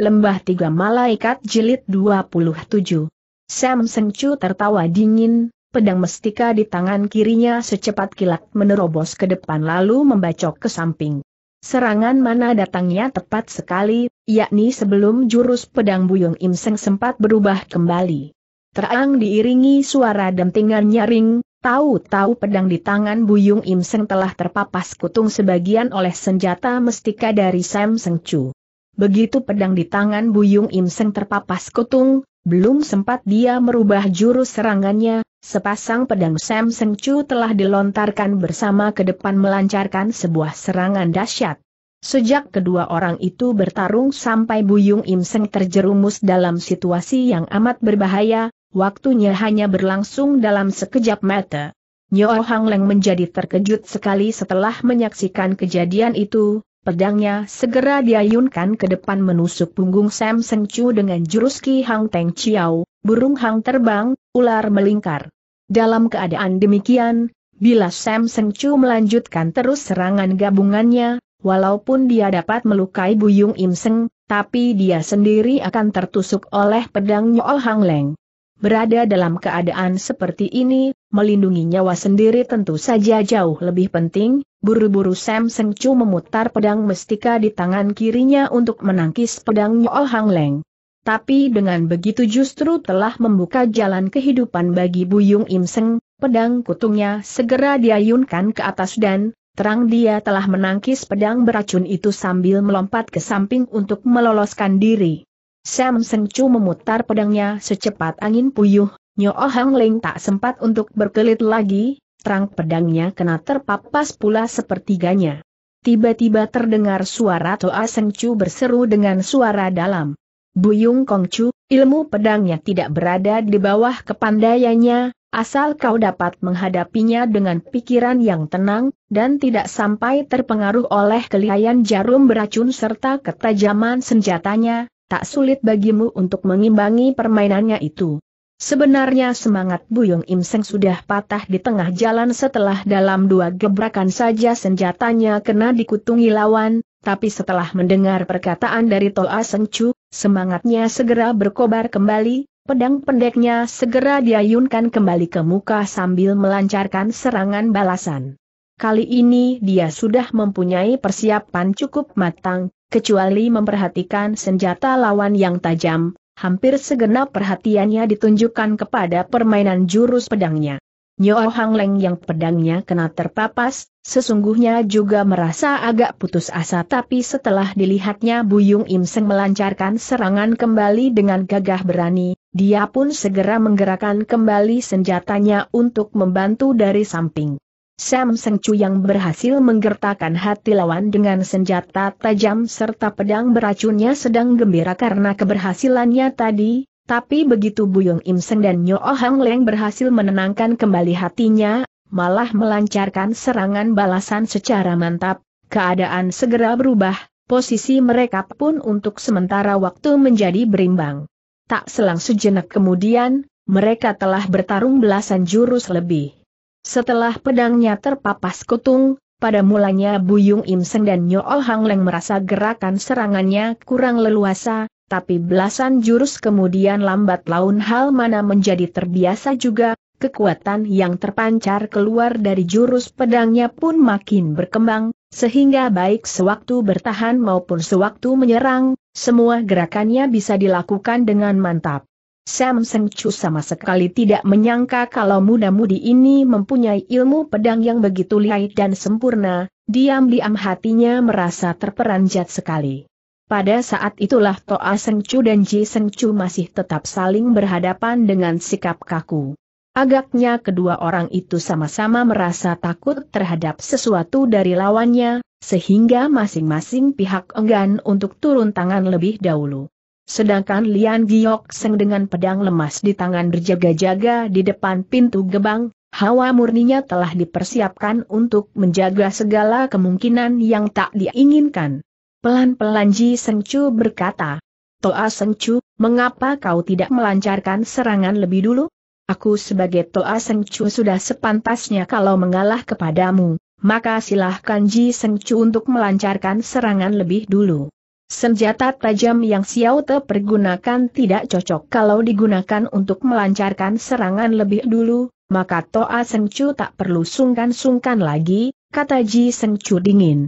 Lembah Tiga Malaikat Jilid 27 Sam Sengcu tertawa dingin, pedang mestika di tangan kirinya secepat kilat menerobos ke depan lalu membacok ke samping. Serangan mana datangnya tepat sekali, yakni sebelum jurus pedang Buyung Im Seng sempat berubah kembali. Terang diiringi suara dentingan nyaring, tahu-tahu pedang di tangan Buyung Im Seng telah terpapas kutung sebagian oleh senjata mestika dari Sam Sengcu. Begitu pedang di tangan Buyung Im Seng terpapas kutung, belum sempat dia merubah jurus serangannya, sepasang pedang Sam Seng Chu telah dilontarkan bersama ke depan melancarkan sebuah serangan dahsyat. Sejak kedua orang itu bertarung sampai Buyung Im terjerumus dalam situasi yang amat berbahaya, waktunya hanya berlangsung dalam sekejap mata. Nyo Hang Leng menjadi terkejut sekali setelah menyaksikan kejadian itu, Pedangnya segera diayunkan ke depan menusuk punggung Sam Seng Chu dengan jurus Ki Hang Teng Chiao, burung hang terbang, ular melingkar. Dalam keadaan demikian, bila Sam Seng Chu melanjutkan terus serangan gabungannya, walaupun dia dapat melukai Buyung Im Seng, tapi dia sendiri akan tertusuk oleh pedangnya Nyool Hang Leng. Berada dalam keadaan seperti ini, Melindungi nyawa sendiri tentu saja jauh lebih penting, buru-buru Sam Seng Chu memutar pedang mestika di tangan kirinya untuk menangkis pedang Nyool Hang Leng. Tapi dengan begitu justru telah membuka jalan kehidupan bagi Buyung Im Seng, pedang kutungnya segera diayunkan ke atas dan, terang dia telah menangkis pedang beracun itu sambil melompat ke samping untuk meloloskan diri. Sam Seng Chu memutar pedangnya secepat angin puyuh, Nyo Hang oh Leng tak sempat untuk berkelit lagi, terang pedangnya kena terpapas pula sepertiganya. Tiba-tiba terdengar suara Toa Seng Chu berseru dengan suara dalam. Buyung Kong Chu, ilmu pedangnya tidak berada di bawah kepandaiannya, asal kau dapat menghadapinya dengan pikiran yang tenang, dan tidak sampai terpengaruh oleh kelihayan jarum beracun serta ketajaman senjatanya, tak sulit bagimu untuk mengimbangi permainannya itu. Sebenarnya semangat Buyung Im Seng sudah patah di tengah jalan setelah dalam dua gebrakan saja senjatanya kena dikutungi lawan, tapi setelah mendengar perkataan dari Toa Seng Chu, semangatnya segera berkobar kembali, pedang pendeknya segera diayunkan kembali ke muka sambil melancarkan serangan balasan. Kali ini dia sudah mempunyai persiapan cukup matang, kecuali memperhatikan senjata lawan yang tajam, hampir segenap perhatiannya ditunjukkan kepada permainan jurus pedangnya. Nyo Hang Leng yang pedangnya kena terpapas, sesungguhnya juga merasa agak putus asa tapi setelah dilihatnya Buyung Im Seng melancarkan serangan kembali dengan gagah berani, dia pun segera menggerakkan kembali senjatanya untuk membantu dari samping. Sam Seng Chu yang berhasil menggertakkan hati lawan dengan senjata tajam serta pedang beracunnya sedang gembira karena keberhasilannya tadi, tapi begitu Buyung Im Seng dan Nyo oh Hang Leng berhasil menenangkan kembali hatinya, malah melancarkan serangan balasan secara mantap, keadaan segera berubah, posisi mereka pun untuk sementara waktu menjadi berimbang. Tak selang sejenak kemudian, mereka telah bertarung belasan jurus lebih. Setelah pedangnya terpapas kutung, pada mulanya Buyung Im Seng dan Nyool oh Hang Leng merasa gerakan serangannya kurang leluasa, tapi belasan jurus kemudian lambat laun hal mana menjadi terbiasa juga, kekuatan yang terpancar keluar dari jurus pedangnya pun makin berkembang, sehingga baik sewaktu bertahan maupun sewaktu menyerang, semua gerakannya bisa dilakukan dengan mantap. Seng Chu sama sekali tidak menyangka kalau muda-mudi ini mempunyai ilmu pedang yang begitu lihai dan sempurna, diam-diam hatinya merasa terperanjat sekali. Pada saat itulah Toa Seng Chu dan Ji Seng Chu masih tetap saling berhadapan dengan sikap kaku. Agaknya kedua orang itu sama-sama merasa takut terhadap sesuatu dari lawannya, sehingga masing-masing pihak enggan untuk turun tangan lebih dahulu. Sedangkan Lian Giok Seng dengan pedang lemas di tangan berjaga-jaga di depan pintu gebang, hawa murninya telah dipersiapkan untuk menjaga segala kemungkinan yang tak diinginkan. Pelan-pelan Ji Seng Chu berkata, Toa Seng Chu, mengapa kau tidak melancarkan serangan lebih dulu? Aku sebagai Toa Seng Chu sudah sepantasnya kalau mengalah kepadamu, maka silahkan Ji Seng Chu untuk melancarkan serangan lebih dulu. Senjata tajam yang Xiao Te pergunakan tidak cocok kalau digunakan untuk melancarkan serangan lebih dulu, maka Toa Sengcu tak perlu sungkan-sungkan lagi, kata Ji Sengcu dingin.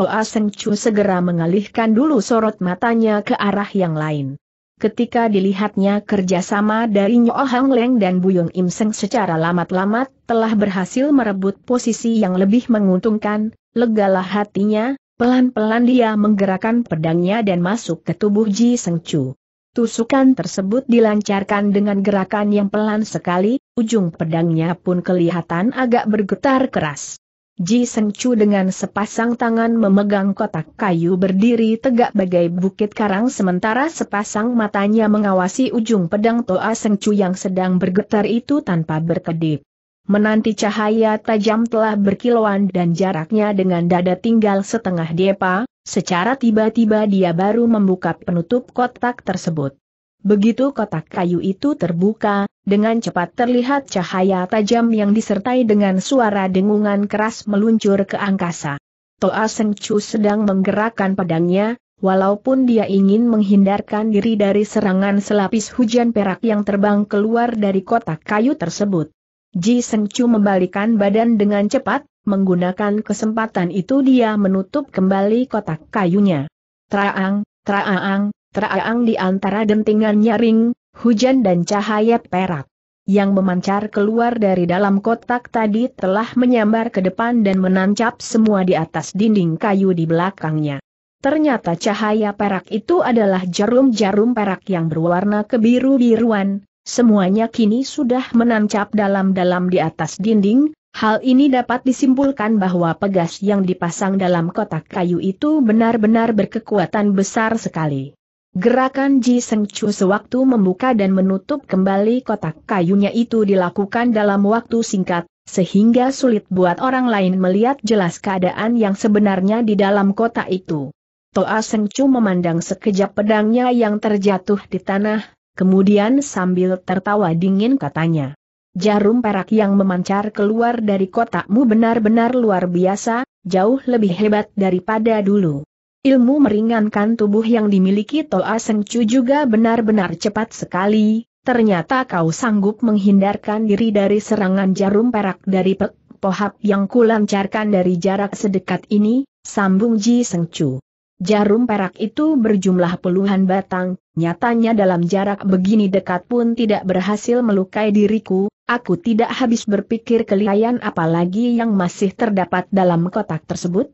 Toa Sengcu segera mengalihkan dulu sorot matanya ke arah yang lain. Ketika dilihatnya kerjasama dari Nyo Hang Leng dan Buyung Im Seng secara lamat-lamat telah berhasil merebut posisi yang lebih menguntungkan, legalah hatinya, Pelan-pelan dia menggerakkan pedangnya dan masuk ke tubuh Ji Seng Chu. Tusukan tersebut dilancarkan dengan gerakan yang pelan sekali, ujung pedangnya pun kelihatan agak bergetar keras. Ji Seng Chu dengan sepasang tangan memegang kotak kayu berdiri tegak bagai bukit karang sementara sepasang matanya mengawasi ujung pedang Toa Seng Chu yang sedang bergetar itu tanpa berkedip menanti cahaya tajam telah berkilauan dan jaraknya dengan dada tinggal setengah depa, secara tiba-tiba dia baru membuka penutup kotak tersebut. Begitu kotak kayu itu terbuka, dengan cepat terlihat cahaya tajam yang disertai dengan suara dengungan keras meluncur ke angkasa. Toa Seng Chu sedang menggerakkan pedangnya, Walaupun dia ingin menghindarkan diri dari serangan selapis hujan perak yang terbang keluar dari kotak kayu tersebut. Ji Seng Chu membalikan badan dengan cepat, menggunakan kesempatan itu dia menutup kembali kotak kayunya. Traang, traang, traang di antara dentingan nyaring, hujan dan cahaya perak. Yang memancar keluar dari dalam kotak tadi telah menyambar ke depan dan menancap semua di atas dinding kayu di belakangnya. Ternyata cahaya perak itu adalah jarum-jarum perak yang berwarna kebiru-biruan, semuanya kini sudah menancap dalam-dalam di atas dinding, hal ini dapat disimpulkan bahwa pegas yang dipasang dalam kotak kayu itu benar-benar berkekuatan besar sekali. Gerakan Ji Seng Chu sewaktu membuka dan menutup kembali kotak kayunya itu dilakukan dalam waktu singkat, sehingga sulit buat orang lain melihat jelas keadaan yang sebenarnya di dalam kotak itu. Toa Seng Chu memandang sekejap pedangnya yang terjatuh di tanah, Kemudian sambil tertawa dingin katanya. Jarum perak yang memancar keluar dari kotakmu benar-benar luar biasa, jauh lebih hebat daripada dulu. Ilmu meringankan tubuh yang dimiliki Toa Sengcu juga benar-benar cepat sekali, ternyata kau sanggup menghindarkan diri dari serangan jarum perak dari pe pohap yang kulancarkan dari jarak sedekat ini, sambung Ji Sengcu. Jarum perak itu berjumlah puluhan batang, nyatanya dalam jarak begini dekat pun tidak berhasil melukai diriku, aku tidak habis berpikir kelihayan apalagi yang masih terdapat dalam kotak tersebut.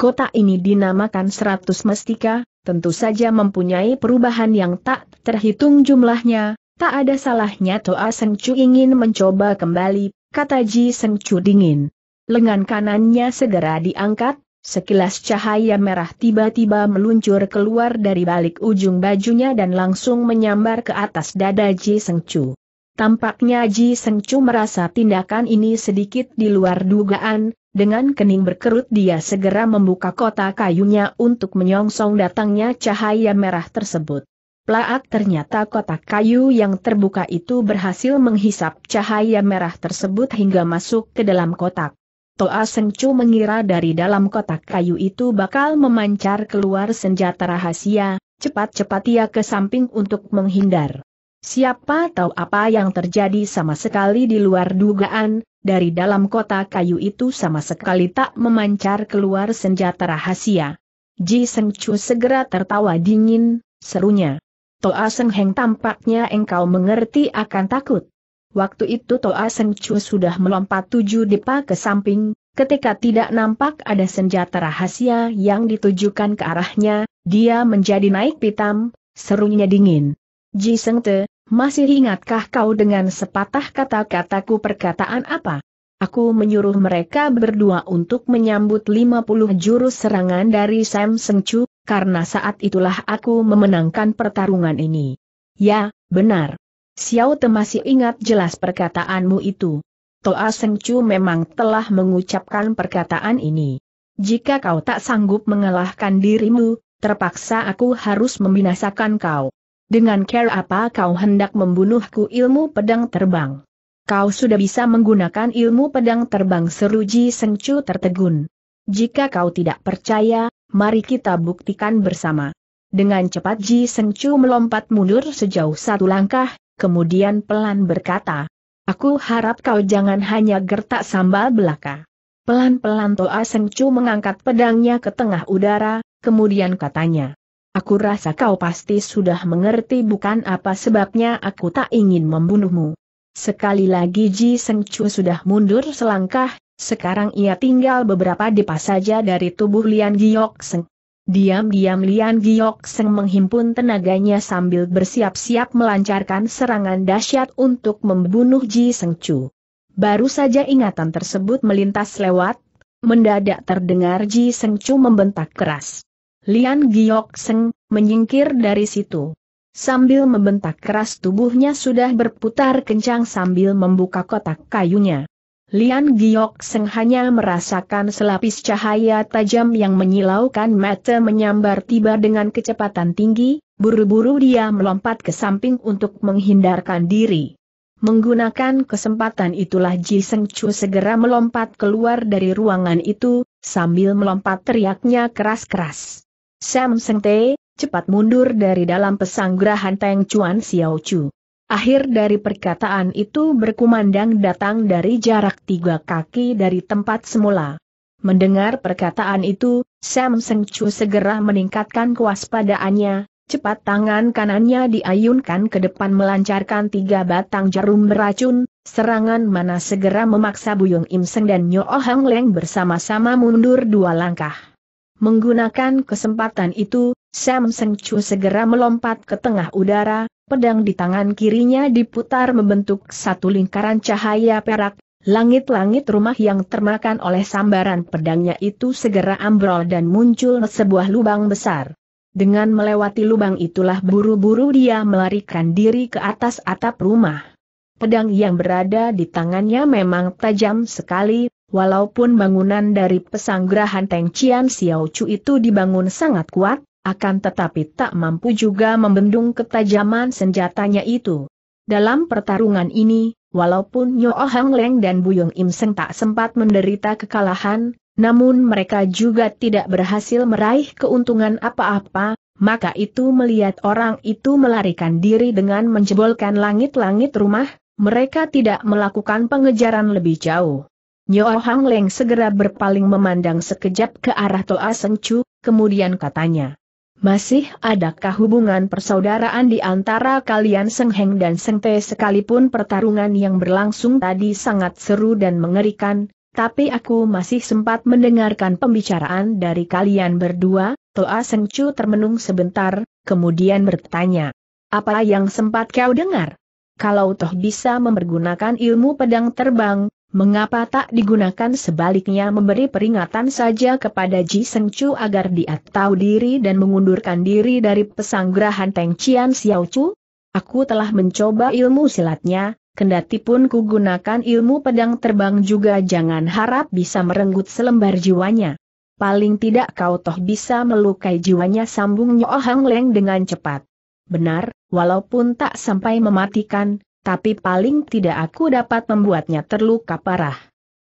Kota ini dinamakan Seratus mestika, tentu saja mempunyai perubahan yang tak terhitung jumlahnya, tak ada salahnya Toa Seng ingin mencoba kembali, kata Ji Seng dingin. Lengan kanannya segera diangkat, Sekilas cahaya merah tiba-tiba meluncur keluar dari balik ujung bajunya dan langsung menyambar ke atas dada Ji Seng Chu. Tampaknya Ji Seng Chu merasa tindakan ini sedikit di luar dugaan, dengan kening berkerut dia segera membuka kotak kayunya untuk menyongsong datangnya cahaya merah tersebut. Plaak ternyata kotak kayu yang terbuka itu berhasil menghisap cahaya merah tersebut hingga masuk ke dalam kotak. Toa Seng Chu mengira dari dalam kotak kayu itu bakal memancar keluar senjata rahasia, cepat-cepat ia ke samping untuk menghindar. Siapa tahu apa yang terjadi sama sekali di luar dugaan, dari dalam kotak kayu itu sama sekali tak memancar keluar senjata rahasia. Ji Seng Chu segera tertawa dingin, serunya. Toa Seng Heng tampaknya engkau mengerti akan takut. Waktu itu Toa Seng Chu sudah melompat tujuh depa ke samping, ketika tidak nampak ada senjata rahasia yang ditujukan ke arahnya, dia menjadi naik pitam, serunya dingin. Ji Seng Te, masih ingatkah kau dengan sepatah kata-kataku perkataan apa? Aku menyuruh mereka berdua untuk menyambut 50 jurus serangan dari Sam Seng Chu, karena saat itulah aku memenangkan pertarungan ini. Ya, benar. Xiao Te masih ingat jelas perkataanmu itu. Toa Seng Chu memang telah mengucapkan perkataan ini. Jika kau tak sanggup mengalahkan dirimu, terpaksa aku harus membinasakan kau. Dengan care apa kau hendak membunuhku ilmu pedang terbang? Kau sudah bisa menggunakan ilmu pedang terbang seruji Sengcu tertegun. Jika kau tidak percaya, mari kita buktikan bersama. Dengan cepat Ji Sengcu melompat mundur sejauh satu langkah, kemudian pelan berkata, Aku harap kau jangan hanya gertak sambal belaka. Pelan-pelan Toa Sengcu mengangkat pedangnya ke tengah udara, kemudian katanya. Aku rasa kau pasti sudah mengerti bukan apa sebabnya aku tak ingin membunuhmu. Sekali lagi Ji Sengcu sudah mundur selangkah, sekarang ia tinggal beberapa depa saja dari tubuh Lian Giok Seng. Diam-diam Lian Giok Seng menghimpun tenaganya sambil bersiap-siap melancarkan serangan dahsyat untuk membunuh Ji Seng Chu. Baru saja ingatan tersebut melintas lewat, mendadak terdengar Ji Seng Chu membentak keras. Lian Giok Seng menyingkir dari situ. Sambil membentak keras tubuhnya sudah berputar kencang sambil membuka kotak kayunya. Lian Giok Seng hanya merasakan selapis cahaya tajam yang menyilaukan mata menyambar tiba dengan kecepatan tinggi, buru-buru dia melompat ke samping untuk menghindarkan diri. Menggunakan kesempatan itulah Ji Seng Chu segera melompat keluar dari ruangan itu, sambil melompat teriaknya keras-keras. Sam Seng Te, cepat mundur dari dalam pesanggrahan Teng Chuan Xiao Chu. Akhir dari perkataan itu berkumandang datang dari jarak tiga kaki dari tempat semula. Mendengar perkataan itu, Sam Seng Chu segera meningkatkan kewaspadaannya, cepat tangan kanannya diayunkan ke depan melancarkan tiga batang jarum beracun, serangan mana segera memaksa Buyung Im Seng dan Nyo oh Hang Leng bersama-sama mundur dua langkah. Menggunakan kesempatan itu, Sam Seng Chu segera melompat ke tengah udara, pedang di tangan kirinya diputar membentuk satu lingkaran cahaya perak, langit-langit rumah yang termakan oleh sambaran pedangnya itu segera ambrol dan muncul sebuah lubang besar. Dengan melewati lubang itulah buru-buru dia melarikan diri ke atas atap rumah. Pedang yang berada di tangannya memang tajam sekali, Walaupun bangunan dari pesanggrahan Teng Cian Xiao Chu itu dibangun sangat kuat, akan tetapi tak mampu juga membendung ketajaman senjatanya itu. Dalam pertarungan ini, walaupun Nyo Hang Leng dan Buyung Im Seng tak sempat menderita kekalahan, namun mereka juga tidak berhasil meraih keuntungan apa-apa, maka itu melihat orang itu melarikan diri dengan menjebolkan langit-langit rumah, mereka tidak melakukan pengejaran lebih jauh. Nyo Hang Leng segera berpaling memandang sekejap ke arah Toa Seng Chu, kemudian katanya, masih adakah hubungan persaudaraan di antara kalian Seng Heng dan Seng Te sekalipun pertarungan yang berlangsung tadi sangat seru dan mengerikan, tapi aku masih sempat mendengarkan pembicaraan dari kalian berdua, Toa Seng Chu termenung sebentar, kemudian bertanya. Apa yang sempat kau dengar? Kalau toh bisa mempergunakan ilmu pedang terbang, Mengapa tak digunakan sebaliknya memberi peringatan saja kepada Ji Seng Chu agar dia tahu diri dan mengundurkan diri dari pesanggrahan Teng Cian Xiao Chu? Aku telah mencoba ilmu silatnya, kendati pun kugunakan ilmu pedang terbang juga jangan harap bisa merenggut selembar jiwanya. Paling tidak kau toh bisa melukai jiwanya sambung Nyo Hang Leng dengan cepat. Benar, walaupun tak sampai mematikan, tapi paling tidak aku dapat membuatnya terluka parah.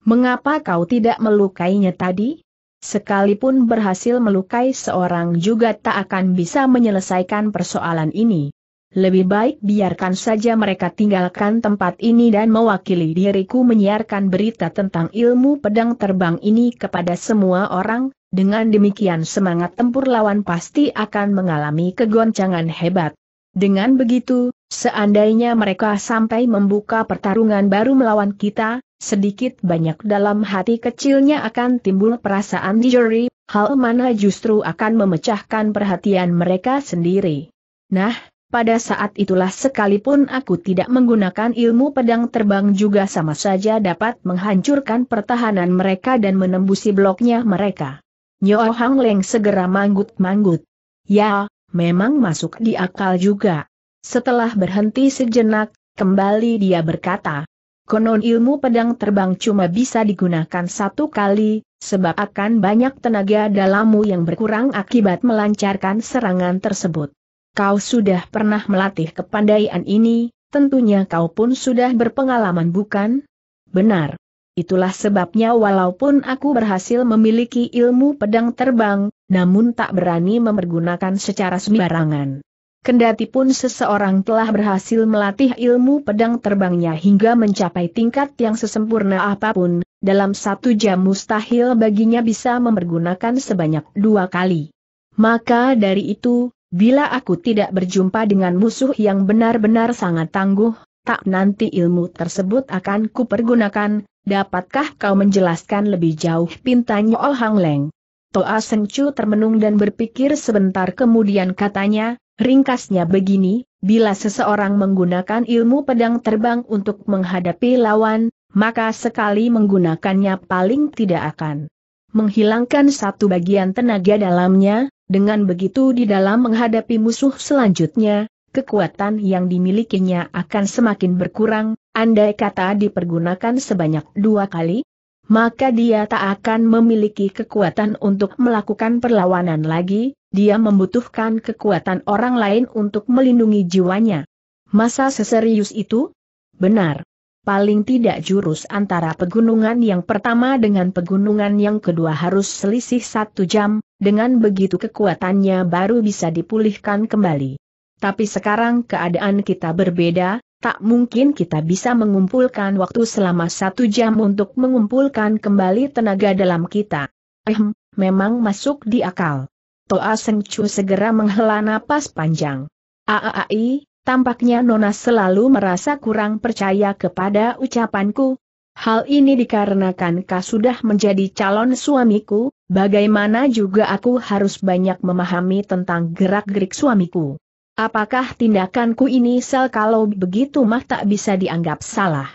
Mengapa kau tidak melukainya tadi? Sekalipun berhasil melukai seorang juga tak akan bisa menyelesaikan persoalan ini. Lebih baik biarkan saja mereka tinggalkan tempat ini dan mewakili diriku menyiarkan berita tentang ilmu pedang terbang ini kepada semua orang, dengan demikian semangat tempur lawan pasti akan mengalami kegoncangan hebat. Dengan begitu, Seandainya mereka sampai membuka pertarungan baru melawan kita, sedikit banyak dalam hati kecilnya akan timbul perasaan dijeri, hal mana justru akan memecahkan perhatian mereka sendiri. Nah, pada saat itulah sekalipun aku tidak menggunakan ilmu pedang terbang juga sama saja dapat menghancurkan pertahanan mereka dan menembusi bloknya mereka. Nyo Hang Leng segera manggut-manggut. Ya, memang masuk di akal juga. Setelah berhenti sejenak, kembali dia berkata, konon ilmu pedang terbang cuma bisa digunakan satu kali, sebab akan banyak tenaga dalammu yang berkurang akibat melancarkan serangan tersebut. Kau sudah pernah melatih kepandaian ini, tentunya kau pun sudah berpengalaman bukan? Benar. Itulah sebabnya walaupun aku berhasil memiliki ilmu pedang terbang, namun tak berani mempergunakan secara sembarangan. Kendati pun seseorang telah berhasil melatih ilmu pedang terbangnya hingga mencapai tingkat yang sesempurna apapun, dalam satu jam mustahil baginya bisa mempergunakan sebanyak dua kali. Maka dari itu, bila aku tidak berjumpa dengan musuh yang benar-benar sangat tangguh, tak nanti ilmu tersebut akan kupergunakan, dapatkah kau menjelaskan lebih jauh pintanya Oh Hang Leng? Toa ah Sencu termenung dan berpikir sebentar kemudian katanya, ringkasnya begini, bila seseorang menggunakan ilmu pedang terbang untuk menghadapi lawan, maka sekali menggunakannya paling tidak akan menghilangkan satu bagian tenaga dalamnya, dengan begitu di dalam menghadapi musuh selanjutnya, kekuatan yang dimilikinya akan semakin berkurang, andai kata dipergunakan sebanyak dua kali, maka dia tak akan memiliki kekuatan untuk melakukan perlawanan lagi, dia membutuhkan kekuatan orang lain untuk melindungi jiwanya. Masa seserius itu? Benar. Paling tidak jurus antara pegunungan yang pertama dengan pegunungan yang kedua harus selisih satu jam, dengan begitu kekuatannya baru bisa dipulihkan kembali. Tapi sekarang keadaan kita berbeda, Tak mungkin kita bisa mengumpulkan waktu selama satu jam untuk mengumpulkan kembali tenaga dalam kita. Ehm, memang masuk di akal. Toa Seng segera menghela napas panjang. Aai, tampaknya Nona selalu merasa kurang percaya kepada ucapanku. Hal ini dikarenakan kau sudah menjadi calon suamiku, bagaimana juga aku harus banyak memahami tentang gerak-gerik suamiku. Apakah tindakanku ini sel kalau begitu mah tak bisa dianggap salah?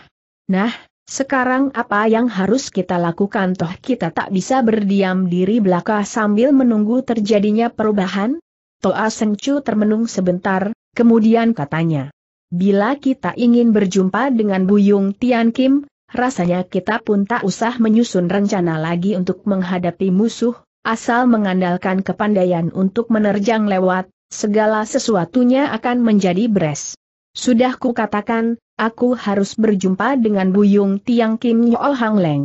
Nah, sekarang apa yang harus kita lakukan toh kita tak bisa berdiam diri belaka sambil menunggu terjadinya perubahan? Toa Sengcu termenung sebentar, kemudian katanya. Bila kita ingin berjumpa dengan Buyung Tian Kim, rasanya kita pun tak usah menyusun rencana lagi untuk menghadapi musuh, asal mengandalkan kepandaian untuk menerjang lewat, Segala sesuatunya akan menjadi beres. Sudah kukatakan, aku harus berjumpa dengan Buyung Tiang Kim Yool Hang Leng.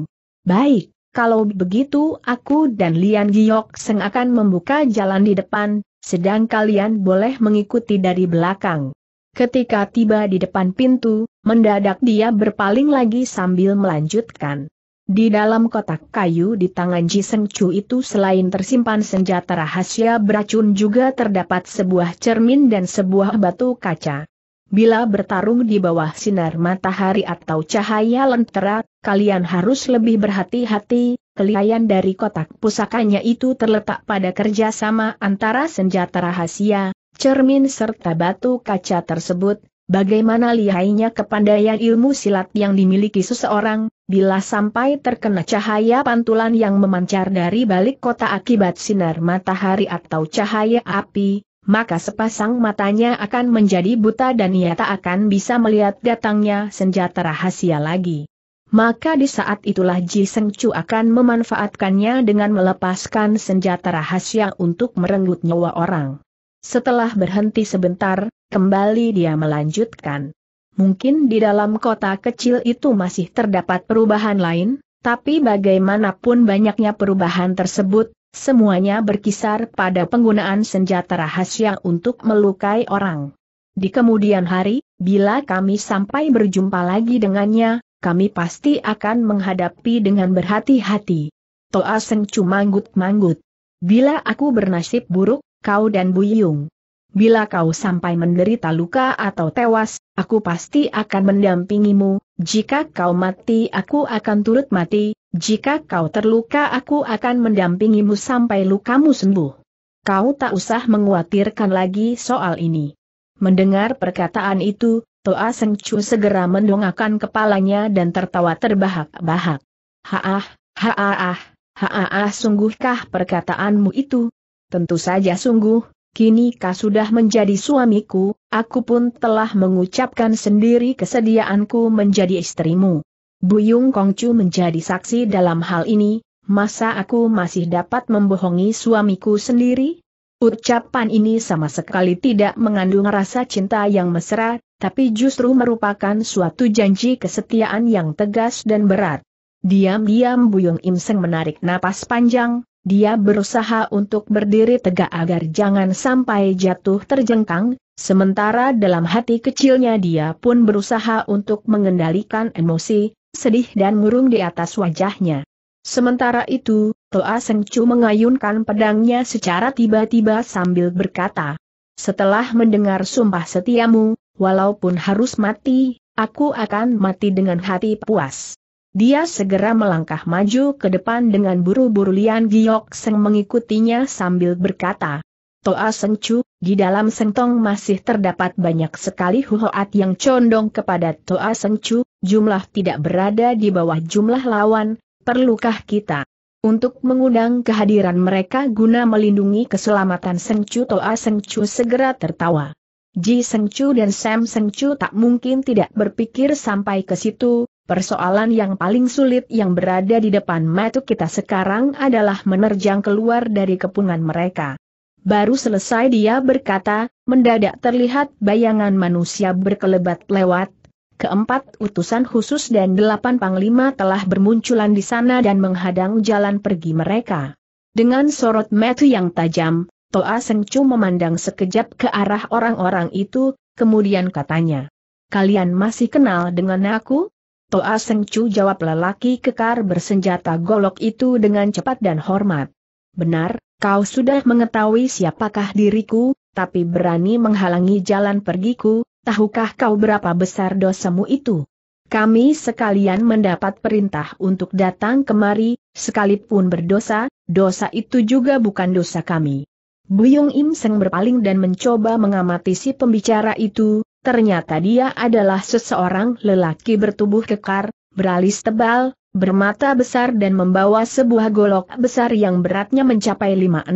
Baik, kalau begitu aku dan Lian Giok Seng akan membuka jalan di depan, sedang kalian boleh mengikuti dari belakang. Ketika tiba di depan pintu, mendadak dia berpaling lagi sambil melanjutkan. Di dalam kotak kayu di tangan Ji Chu itu selain tersimpan senjata rahasia beracun juga terdapat sebuah cermin dan sebuah batu kaca. Bila bertarung di bawah sinar matahari atau cahaya lentera, kalian harus lebih berhati-hati, kelihayan dari kotak pusakanya itu terletak pada kerjasama antara senjata rahasia, cermin serta batu kaca tersebut, bagaimana lihainya kepandaian ilmu silat yang dimiliki seseorang, Bila sampai terkena cahaya pantulan yang memancar dari balik kota akibat sinar matahari atau cahaya api, maka sepasang matanya akan menjadi buta dan ia tak akan bisa melihat datangnya senjata rahasia lagi. Maka di saat itulah Ji Seng Chu akan memanfaatkannya dengan melepaskan senjata rahasia untuk merenggut nyawa orang. Setelah berhenti sebentar, kembali dia melanjutkan mungkin di dalam kota kecil itu masih terdapat perubahan lain, tapi bagaimanapun banyaknya perubahan tersebut, semuanya berkisar pada penggunaan senjata rahasia untuk melukai orang. Di kemudian hari, bila kami sampai berjumpa lagi dengannya, kami pasti akan menghadapi dengan berhati-hati. Toa Sengcu cuma manggut-manggut. Bila aku bernasib buruk, kau dan Buyung Bila kau sampai menderita luka atau tewas, aku pasti akan mendampingimu, jika kau mati aku akan turut mati, jika kau terluka aku akan mendampingimu sampai lukamu sembuh. Kau tak usah menguatirkan lagi soal ini. Mendengar perkataan itu, Toa Seng Chu segera mendongakkan kepalanya dan tertawa terbahak-bahak. Haah, haah, haah, sungguhkah perkataanmu itu? Tentu saja sungguh, kini kau sudah menjadi suamiku, aku pun telah mengucapkan sendiri kesediaanku menjadi istrimu. Buyung Kongcu menjadi saksi dalam hal ini, masa aku masih dapat membohongi suamiku sendiri? Ucapan ini sama sekali tidak mengandung rasa cinta yang mesra, tapi justru merupakan suatu janji kesetiaan yang tegas dan berat. Diam-diam Buyung Imseng menarik napas panjang, dia berusaha untuk berdiri tegak agar jangan sampai jatuh terjengkang, sementara dalam hati kecilnya dia pun berusaha untuk mengendalikan emosi, sedih dan murung di atas wajahnya. Sementara itu, Toa Sengcu mengayunkan pedangnya secara tiba-tiba sambil berkata, Setelah mendengar sumpah setiamu, walaupun harus mati, aku akan mati dengan hati puas. Dia segera melangkah maju ke depan dengan buru-buru Lian Giok Seng mengikutinya sambil berkata, Toa Chu, di dalam sentong masih terdapat banyak sekali huhoat yang condong kepada Toa Chu, jumlah tidak berada di bawah jumlah lawan, perlukah kita untuk mengundang kehadiran mereka guna melindungi keselamatan Chu Toa Chu segera tertawa. Ji Sengcu dan Sam Sengcu tak mungkin tidak berpikir sampai ke situ, Persoalan yang paling sulit yang berada di depan mata kita sekarang adalah menerjang keluar dari kepungan mereka. Baru selesai dia berkata, mendadak terlihat bayangan manusia berkelebat lewat. Keempat utusan khusus dan delapan panglima telah bermunculan di sana dan menghadang jalan pergi mereka. Dengan sorot mata yang tajam, Toa Sengcu memandang sekejap ke arah orang-orang itu, kemudian katanya. Kalian masih kenal dengan aku? Toa Seng Chu jawab lelaki kekar bersenjata golok itu dengan cepat dan hormat. Benar, kau sudah mengetahui siapakah diriku, tapi berani menghalangi jalan pergiku, tahukah kau berapa besar dosamu itu? Kami sekalian mendapat perintah untuk datang kemari, sekalipun berdosa, dosa itu juga bukan dosa kami. Buyung Im Seng berpaling dan mencoba mengamati si pembicara itu, ternyata dia adalah seseorang lelaki bertubuh kekar, beralis tebal, bermata besar dan membawa sebuah golok besar yang beratnya mencapai 560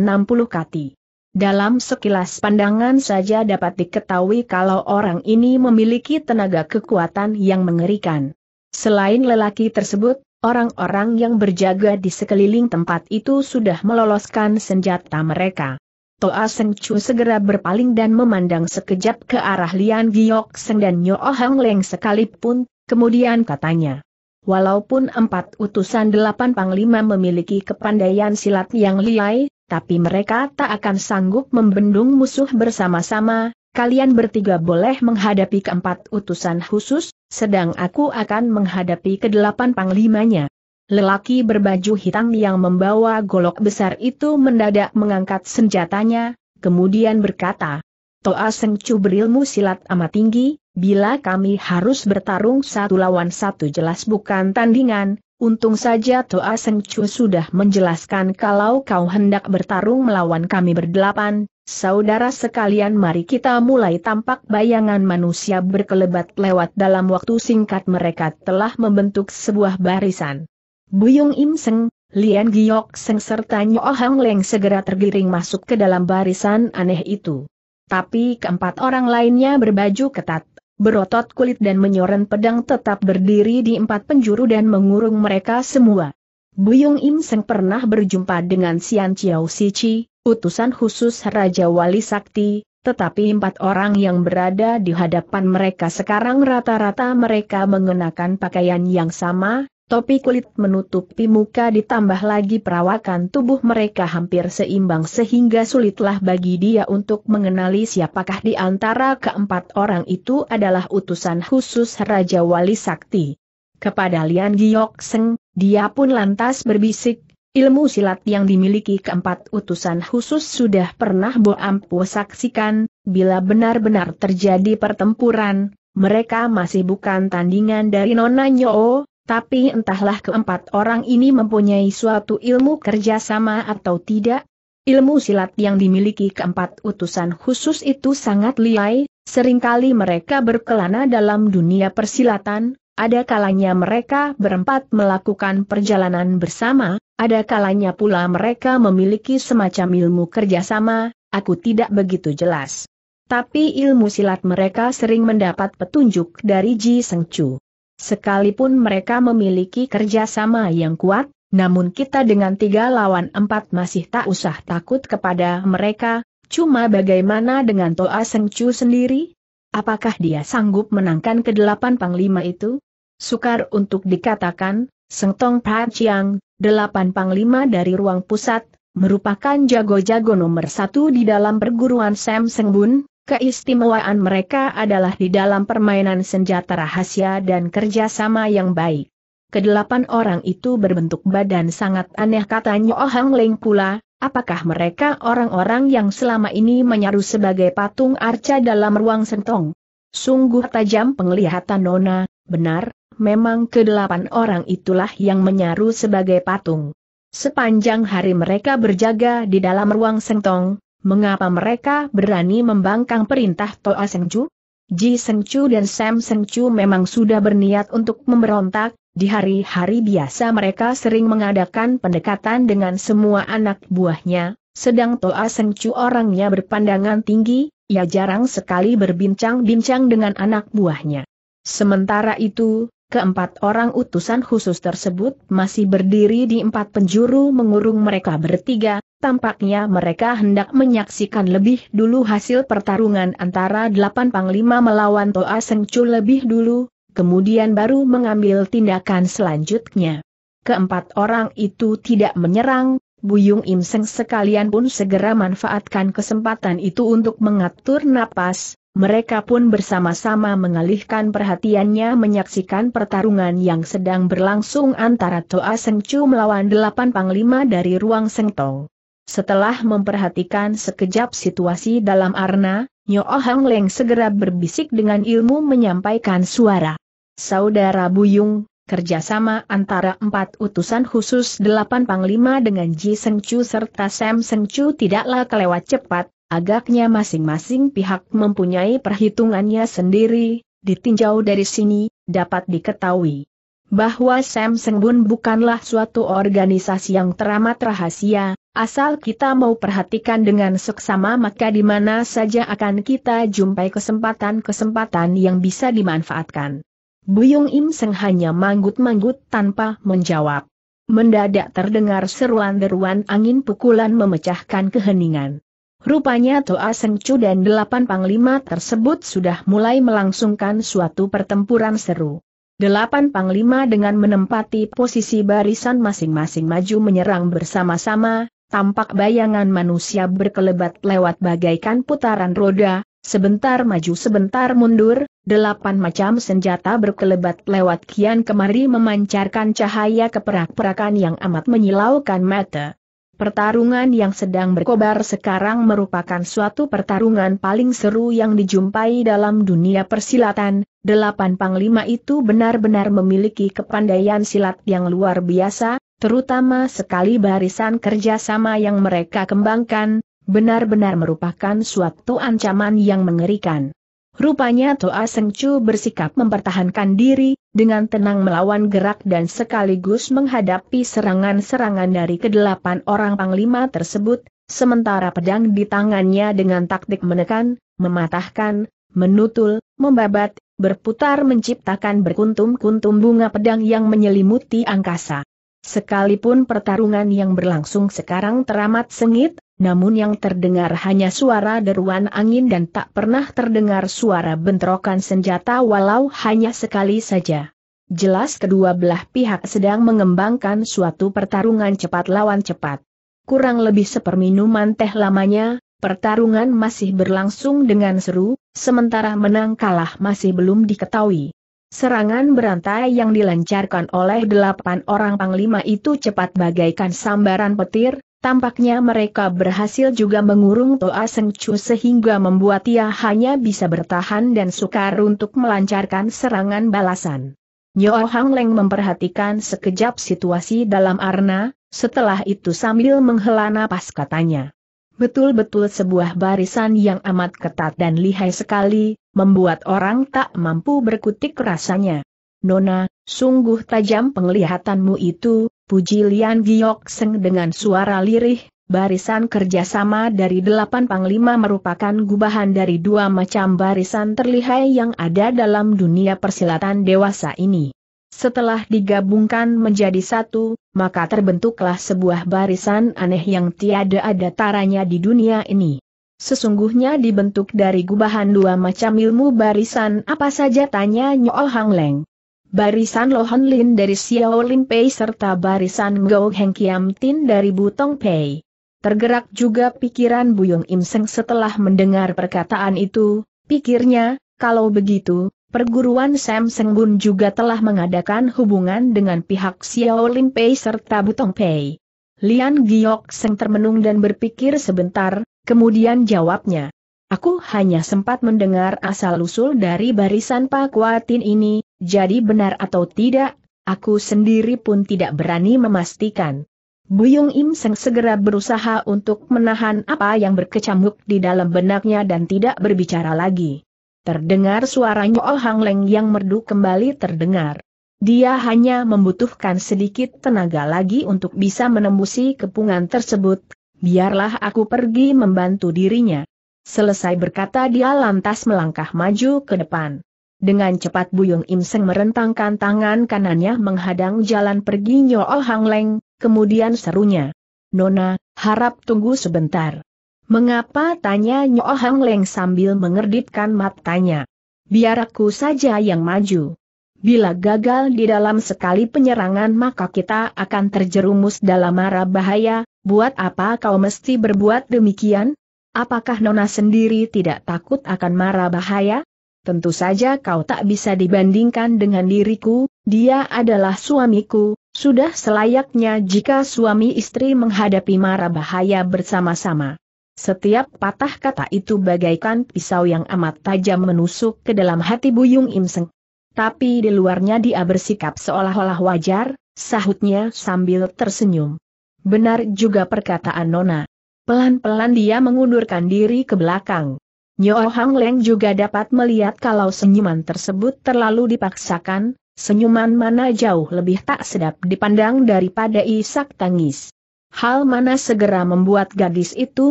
kati. Dalam sekilas pandangan saja dapat diketahui kalau orang ini memiliki tenaga kekuatan yang mengerikan. Selain lelaki tersebut, orang-orang yang berjaga di sekeliling tempat itu sudah meloloskan senjata mereka. Toa Seng Chu segera berpaling dan memandang sekejap ke arah Lian Giok Seng dan Nyo Hang Leng sekalipun, kemudian katanya. Walaupun empat utusan delapan panglima memiliki kepandaian silat yang liai, tapi mereka tak akan sanggup membendung musuh bersama-sama, kalian bertiga boleh menghadapi keempat utusan khusus, sedang aku akan menghadapi kedelapan panglimanya. Lelaki berbaju hitam yang membawa golok besar itu mendadak mengangkat senjatanya, kemudian berkata, Toa Sengcu berilmu silat amat tinggi, bila kami harus bertarung satu lawan satu jelas bukan tandingan, untung saja Toa Sengcu sudah menjelaskan kalau kau hendak bertarung melawan kami berdelapan, saudara sekalian mari kita mulai tampak bayangan manusia berkelebat lewat dalam waktu singkat mereka telah membentuk sebuah barisan. Buyung Im Seng, Lian Giok Seng serta Nyo Hang Leng segera tergiring masuk ke dalam barisan aneh itu. Tapi keempat orang lainnya berbaju ketat, berotot kulit dan menyoren pedang tetap berdiri di empat penjuru dan mengurung mereka semua. Buyung Im Seng pernah berjumpa dengan Sian Chiao Sici, utusan khusus Raja Wali Sakti, tetapi empat orang yang berada di hadapan mereka sekarang rata-rata mereka mengenakan pakaian yang sama, Topi kulit menutupi muka ditambah lagi perawakan tubuh mereka hampir seimbang sehingga sulitlah bagi dia untuk mengenali siapakah di antara keempat orang itu adalah utusan khusus Raja Wali Sakti. Kepada Lian Giok Seng, dia pun lantas berbisik, ilmu silat yang dimiliki keempat utusan khusus sudah pernah Boampu saksikan, bila benar-benar terjadi pertempuran, mereka masih bukan tandingan dari Nona Nyoo, tapi entahlah keempat orang ini mempunyai suatu ilmu kerjasama atau tidak. Ilmu silat yang dimiliki keempat utusan khusus itu sangat liai, seringkali mereka berkelana dalam dunia persilatan, ada kalanya mereka berempat melakukan perjalanan bersama, ada kalanya pula mereka memiliki semacam ilmu kerjasama, aku tidak begitu jelas. Tapi ilmu silat mereka sering mendapat petunjuk dari Ji Seng Chu. Sekalipun mereka memiliki kerjasama yang kuat, namun kita dengan tiga lawan empat masih tak usah takut kepada mereka, cuma bagaimana dengan Toa Sengcu sendiri? Apakah dia sanggup menangkan kedelapan panglima itu? Sukar untuk dikatakan, Sengtong Chiang, delapan panglima dari ruang pusat, merupakan jago-jago nomor satu di dalam perguruan Sam Sengbun, Keistimewaan mereka adalah di dalam permainan senjata rahasia dan kerjasama yang baik. Kedelapan orang itu berbentuk badan sangat aneh katanya Oh Hang Leng pula, apakah mereka orang-orang yang selama ini menyaru sebagai patung arca dalam ruang sentong? Sungguh tajam penglihatan Nona, benar, memang kedelapan orang itulah yang menyaru sebagai patung. Sepanjang hari mereka berjaga di dalam ruang sentong, mengapa mereka berani membangkang perintah Toa Sengcu? Ji Sengcu dan Sam Sengcu memang sudah berniat untuk memberontak, di hari-hari biasa mereka sering mengadakan pendekatan dengan semua anak buahnya, sedang Toa Sengcu orangnya berpandangan tinggi, ia jarang sekali berbincang-bincang dengan anak buahnya. Sementara itu, keempat orang utusan khusus tersebut masih berdiri di empat penjuru mengurung mereka bertiga, tampaknya mereka hendak menyaksikan lebih dulu hasil pertarungan antara delapan panglima melawan Toa Sengcu lebih dulu, kemudian baru mengambil tindakan selanjutnya. Keempat orang itu tidak menyerang, Buyung Im sekalian pun segera manfaatkan kesempatan itu untuk mengatur napas, mereka pun bersama-sama mengalihkan perhatiannya menyaksikan pertarungan yang sedang berlangsung antara Toa Sengcu melawan delapan panglima dari ruang Sengtong. Setelah memperhatikan sekejap situasi dalam arna, Nyo Hang Leng segera berbisik dengan ilmu menyampaikan suara. Saudara Buyung, kerjasama antara empat utusan khusus delapan panglima dengan Ji Sengcu serta Sam Sengcu tidaklah kelewat cepat, Agaknya masing-masing pihak mempunyai perhitungannya sendiri, ditinjau dari sini, dapat diketahui bahwa Sam Sengbun bukanlah suatu organisasi yang teramat rahasia, asal kita mau perhatikan dengan seksama maka di mana saja akan kita jumpai kesempatan-kesempatan yang bisa dimanfaatkan. Buyung Im Seng hanya manggut-manggut tanpa menjawab. Mendadak terdengar seruan-deruan angin pukulan memecahkan keheningan. Rupanya Toa Sengcu dan delapan panglima tersebut sudah mulai melangsungkan suatu pertempuran seru. Delapan panglima dengan menempati posisi barisan masing-masing maju menyerang bersama-sama, tampak bayangan manusia berkelebat lewat bagaikan putaran roda, sebentar maju sebentar mundur, delapan macam senjata berkelebat lewat kian kemari memancarkan cahaya keperak-perakan yang amat menyilaukan mata. Pertarungan yang sedang berkobar sekarang merupakan suatu pertarungan paling seru yang dijumpai dalam dunia persilatan. Delapan panglima itu benar-benar memiliki kepandaian silat yang luar biasa, terutama sekali barisan kerjasama yang mereka kembangkan, benar-benar merupakan suatu ancaman yang mengerikan. Rupanya Toa Sengcu bersikap mempertahankan diri, dengan tenang melawan gerak dan sekaligus menghadapi serangan-serangan dari kedelapan orang panglima tersebut, sementara pedang di tangannya dengan taktik menekan, mematahkan, menutul, membabat, berputar menciptakan berkuntum-kuntum bunga pedang yang menyelimuti angkasa. Sekalipun pertarungan yang berlangsung sekarang teramat sengit, namun yang terdengar hanya suara deruan angin dan tak pernah terdengar suara bentrokan senjata walau hanya sekali saja. Jelas kedua belah pihak sedang mengembangkan suatu pertarungan cepat lawan cepat. Kurang lebih seperminuman teh lamanya, pertarungan masih berlangsung dengan seru, sementara menang kalah masih belum diketahui. Serangan berantai yang dilancarkan oleh delapan orang panglima itu cepat bagaikan sambaran petir, Tampaknya mereka berhasil juga mengurung Toa Seng Chu sehingga membuat ia hanya bisa bertahan dan sukar untuk melancarkan serangan balasan. Nyo Hang Leng memperhatikan sekejap situasi dalam arna, setelah itu sambil menghela napas katanya. Betul-betul sebuah barisan yang amat ketat dan lihai sekali, membuat orang tak mampu berkutik rasanya. Nona, sungguh tajam penglihatanmu itu, puji Lian Giok Seng dengan suara lirih, barisan kerjasama dari delapan panglima merupakan gubahan dari dua macam barisan terlihai yang ada dalam dunia persilatan dewasa ini. Setelah digabungkan menjadi satu, maka terbentuklah sebuah barisan aneh yang tiada ada taranya di dunia ini. Sesungguhnya dibentuk dari gubahan dua macam ilmu barisan apa saja tanya Nyo Hang Leng. Barisan Lohan Lin dari Xiaolin Pei serta barisan Gao Heng Kiam Tin dari Butong Pei. Tergerak juga pikiran Buyung Im Seng setelah mendengar perkataan itu, pikirnya, kalau begitu, perguruan Sam Seng Bun juga telah mengadakan hubungan dengan pihak Xiaolin Pei serta Butong Pei. Lian Giok Seng termenung dan berpikir sebentar, kemudian jawabnya. Aku hanya sempat mendengar asal-usul dari barisan Pak Kuatin ini, jadi benar atau tidak, aku sendiri pun tidak berani memastikan. Buyung Im Seng segera berusaha untuk menahan apa yang berkecamuk di dalam benaknya dan tidak berbicara lagi. Terdengar suaranya Nyool Hang Leng yang merdu kembali terdengar. Dia hanya membutuhkan sedikit tenaga lagi untuk bisa menembusi kepungan tersebut, biarlah aku pergi membantu dirinya. Selesai berkata dia lantas melangkah maju ke depan. Dengan cepat Buyung Im Seng merentangkan tangan kanannya menghadang jalan pergi Nyool oh Hang Leng, kemudian serunya. Nona, harap tunggu sebentar. Mengapa tanya Nyool oh Hang Leng sambil mengerditkan matanya. Biar aku saja yang maju. Bila gagal di dalam sekali penyerangan maka kita akan terjerumus dalam mara bahaya, buat apa kau mesti berbuat demikian? Apakah Nona sendiri tidak takut akan mara bahaya? tentu saja kau tak bisa dibandingkan dengan diriku, dia adalah suamiku, sudah selayaknya jika suami istri menghadapi mara bahaya bersama-sama. Setiap patah kata itu bagaikan pisau yang amat tajam menusuk ke dalam hati Buyung Imseng. Tapi di luarnya dia bersikap seolah-olah wajar, sahutnya sambil tersenyum. Benar juga perkataan Nona. Pelan-pelan dia mengundurkan diri ke belakang. Nyo Hang Leng juga dapat melihat kalau senyuman tersebut terlalu dipaksakan, senyuman mana jauh lebih tak sedap dipandang daripada isak tangis. Hal mana segera membuat gadis itu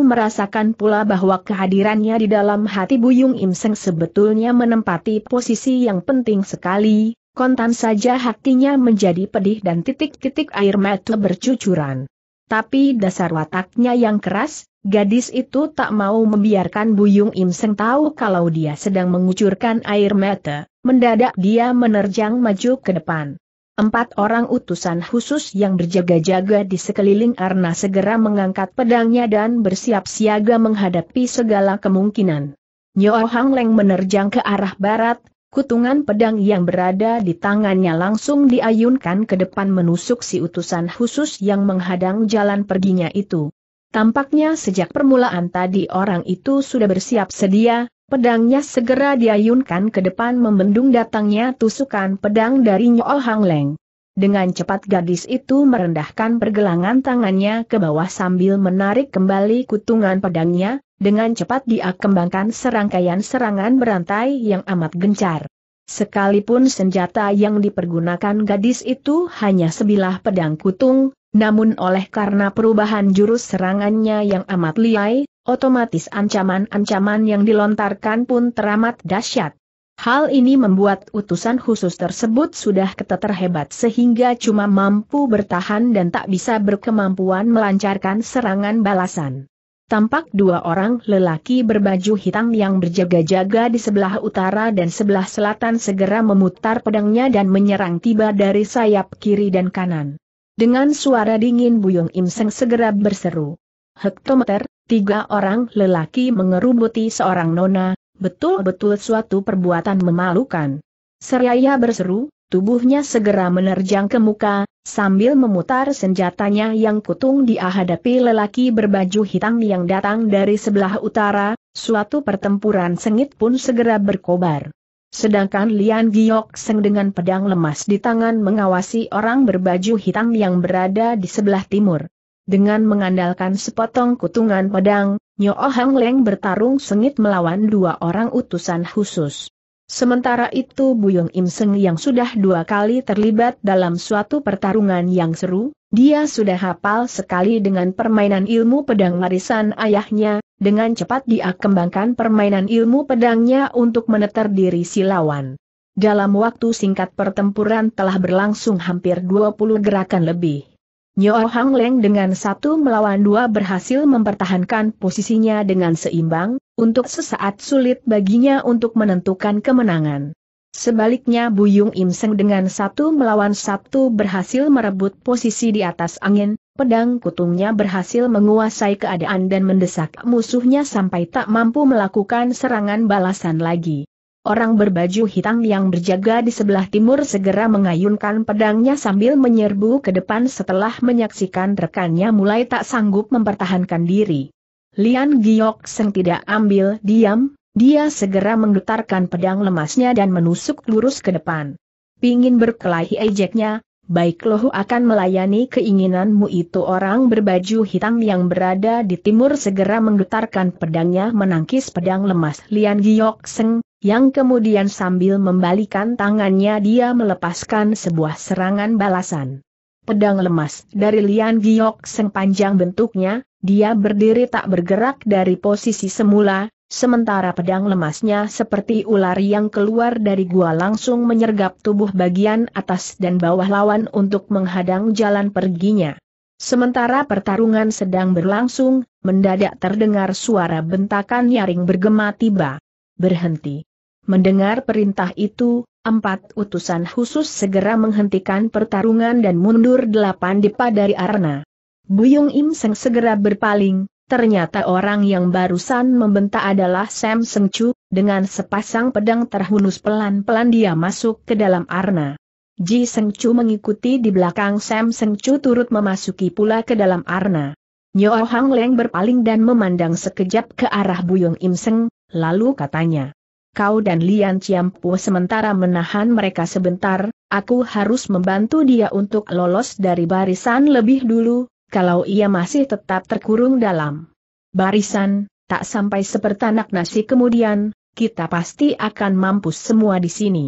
merasakan pula bahwa kehadirannya di dalam hati Buyung Im Seng sebetulnya menempati posisi yang penting sekali, kontan saja hatinya menjadi pedih dan titik-titik air mata bercucuran. Tapi dasar wataknya yang keras, Gadis itu tak mau membiarkan Buyung Im Seng tahu kalau dia sedang mengucurkan air mata, mendadak dia menerjang maju ke depan. Empat orang utusan khusus yang berjaga-jaga di sekeliling Arna segera mengangkat pedangnya dan bersiap siaga menghadapi segala kemungkinan. Nyo Hang Leng menerjang ke arah barat, kutungan pedang yang berada di tangannya langsung diayunkan ke depan menusuk si utusan khusus yang menghadang jalan perginya itu. Tampaknya sejak permulaan tadi orang itu sudah bersiap sedia, pedangnya segera diayunkan ke depan membendung datangnya tusukan pedang dari Nyol Hang Leng. Dengan cepat gadis itu merendahkan pergelangan tangannya ke bawah sambil menarik kembali kutungan pedangnya, dengan cepat dia kembangkan serangkaian serangan berantai yang amat gencar. Sekalipun senjata yang dipergunakan gadis itu hanya sebilah pedang kutung, namun oleh karena perubahan jurus serangannya yang amat liai, otomatis ancaman-ancaman yang dilontarkan pun teramat dahsyat. Hal ini membuat utusan khusus tersebut sudah keteter hebat sehingga cuma mampu bertahan dan tak bisa berkemampuan melancarkan serangan balasan. Tampak dua orang lelaki berbaju hitam yang berjaga-jaga di sebelah utara dan sebelah selatan segera memutar pedangnya dan menyerang tiba dari sayap kiri dan kanan. Dengan suara dingin Buyung Im Seng segera berseru. Hektometer, tiga orang lelaki mengerubuti seorang nona, betul-betul suatu perbuatan memalukan. Seraya berseru, tubuhnya segera menerjang ke muka, sambil memutar senjatanya yang kutung dihadapi lelaki berbaju hitam yang datang dari sebelah utara, suatu pertempuran sengit pun segera berkobar. Sedangkan Lian Giok Seng dengan pedang lemas di tangan mengawasi orang berbaju hitam yang berada di sebelah timur. Dengan mengandalkan sepotong kutungan pedang, Nyo Hang oh Leng bertarung sengit melawan dua orang utusan khusus. Sementara itu Buyong Im Seng yang sudah dua kali terlibat dalam suatu pertarungan yang seru, dia sudah hafal sekali dengan permainan ilmu pedang warisan ayahnya, dengan cepat dia kembangkan permainan ilmu pedangnya untuk meneter diri si lawan. Dalam waktu singkat pertempuran telah berlangsung hampir 20 gerakan lebih. Nyo Hang Leng dengan satu melawan dua berhasil mempertahankan posisinya dengan seimbang, untuk sesaat sulit baginya untuk menentukan kemenangan. Sebaliknya Bu Buyung Im Seng dengan satu melawan satu berhasil merebut posisi di atas angin, Pedang kutungnya berhasil menguasai keadaan dan mendesak musuhnya sampai tak mampu melakukan serangan balasan lagi. Orang berbaju hitam yang berjaga di sebelah timur segera mengayunkan pedangnya sambil menyerbu ke depan setelah menyaksikan rekannya mulai tak sanggup mempertahankan diri. Lian Giok Seng tidak ambil diam, dia segera menggetarkan pedang lemasnya dan menusuk lurus ke depan. Pingin berkelahi ejeknya, Baik loh akan melayani keinginanmu itu orang berbaju hitam yang berada di timur segera menggetarkan pedangnya menangkis pedang lemas Lian Giok Seng, yang kemudian sambil membalikan tangannya dia melepaskan sebuah serangan balasan. Pedang lemas dari Lian Giok Seng panjang bentuknya, dia berdiri tak bergerak dari posisi semula, Sementara pedang lemasnya seperti ular yang keluar dari gua langsung menyergap tubuh bagian atas dan bawah lawan untuk menghadang jalan perginya. Sementara pertarungan sedang berlangsung, mendadak terdengar suara bentakan nyaring bergema tiba. Berhenti. Mendengar perintah itu, empat utusan khusus segera menghentikan pertarungan dan mundur delapan depa dari Arna. Buyung Im Seng segera berpaling, Ternyata orang yang barusan membentak adalah Sam Seng Chu, dengan sepasang pedang terhunus pelan-pelan dia masuk ke dalam arna. Ji Seng Chu mengikuti di belakang Sam Seng Chu turut memasuki pula ke dalam arna. Nyo Hang Leng berpaling dan memandang sekejap ke arah Buyong Im Seng, lalu katanya. Kau dan Lian Po sementara menahan mereka sebentar, aku harus membantu dia untuk lolos dari barisan lebih dulu, kalau ia masih tetap terkurung dalam barisan, tak sampai seperti anak nasi kemudian, kita pasti akan mampus semua di sini.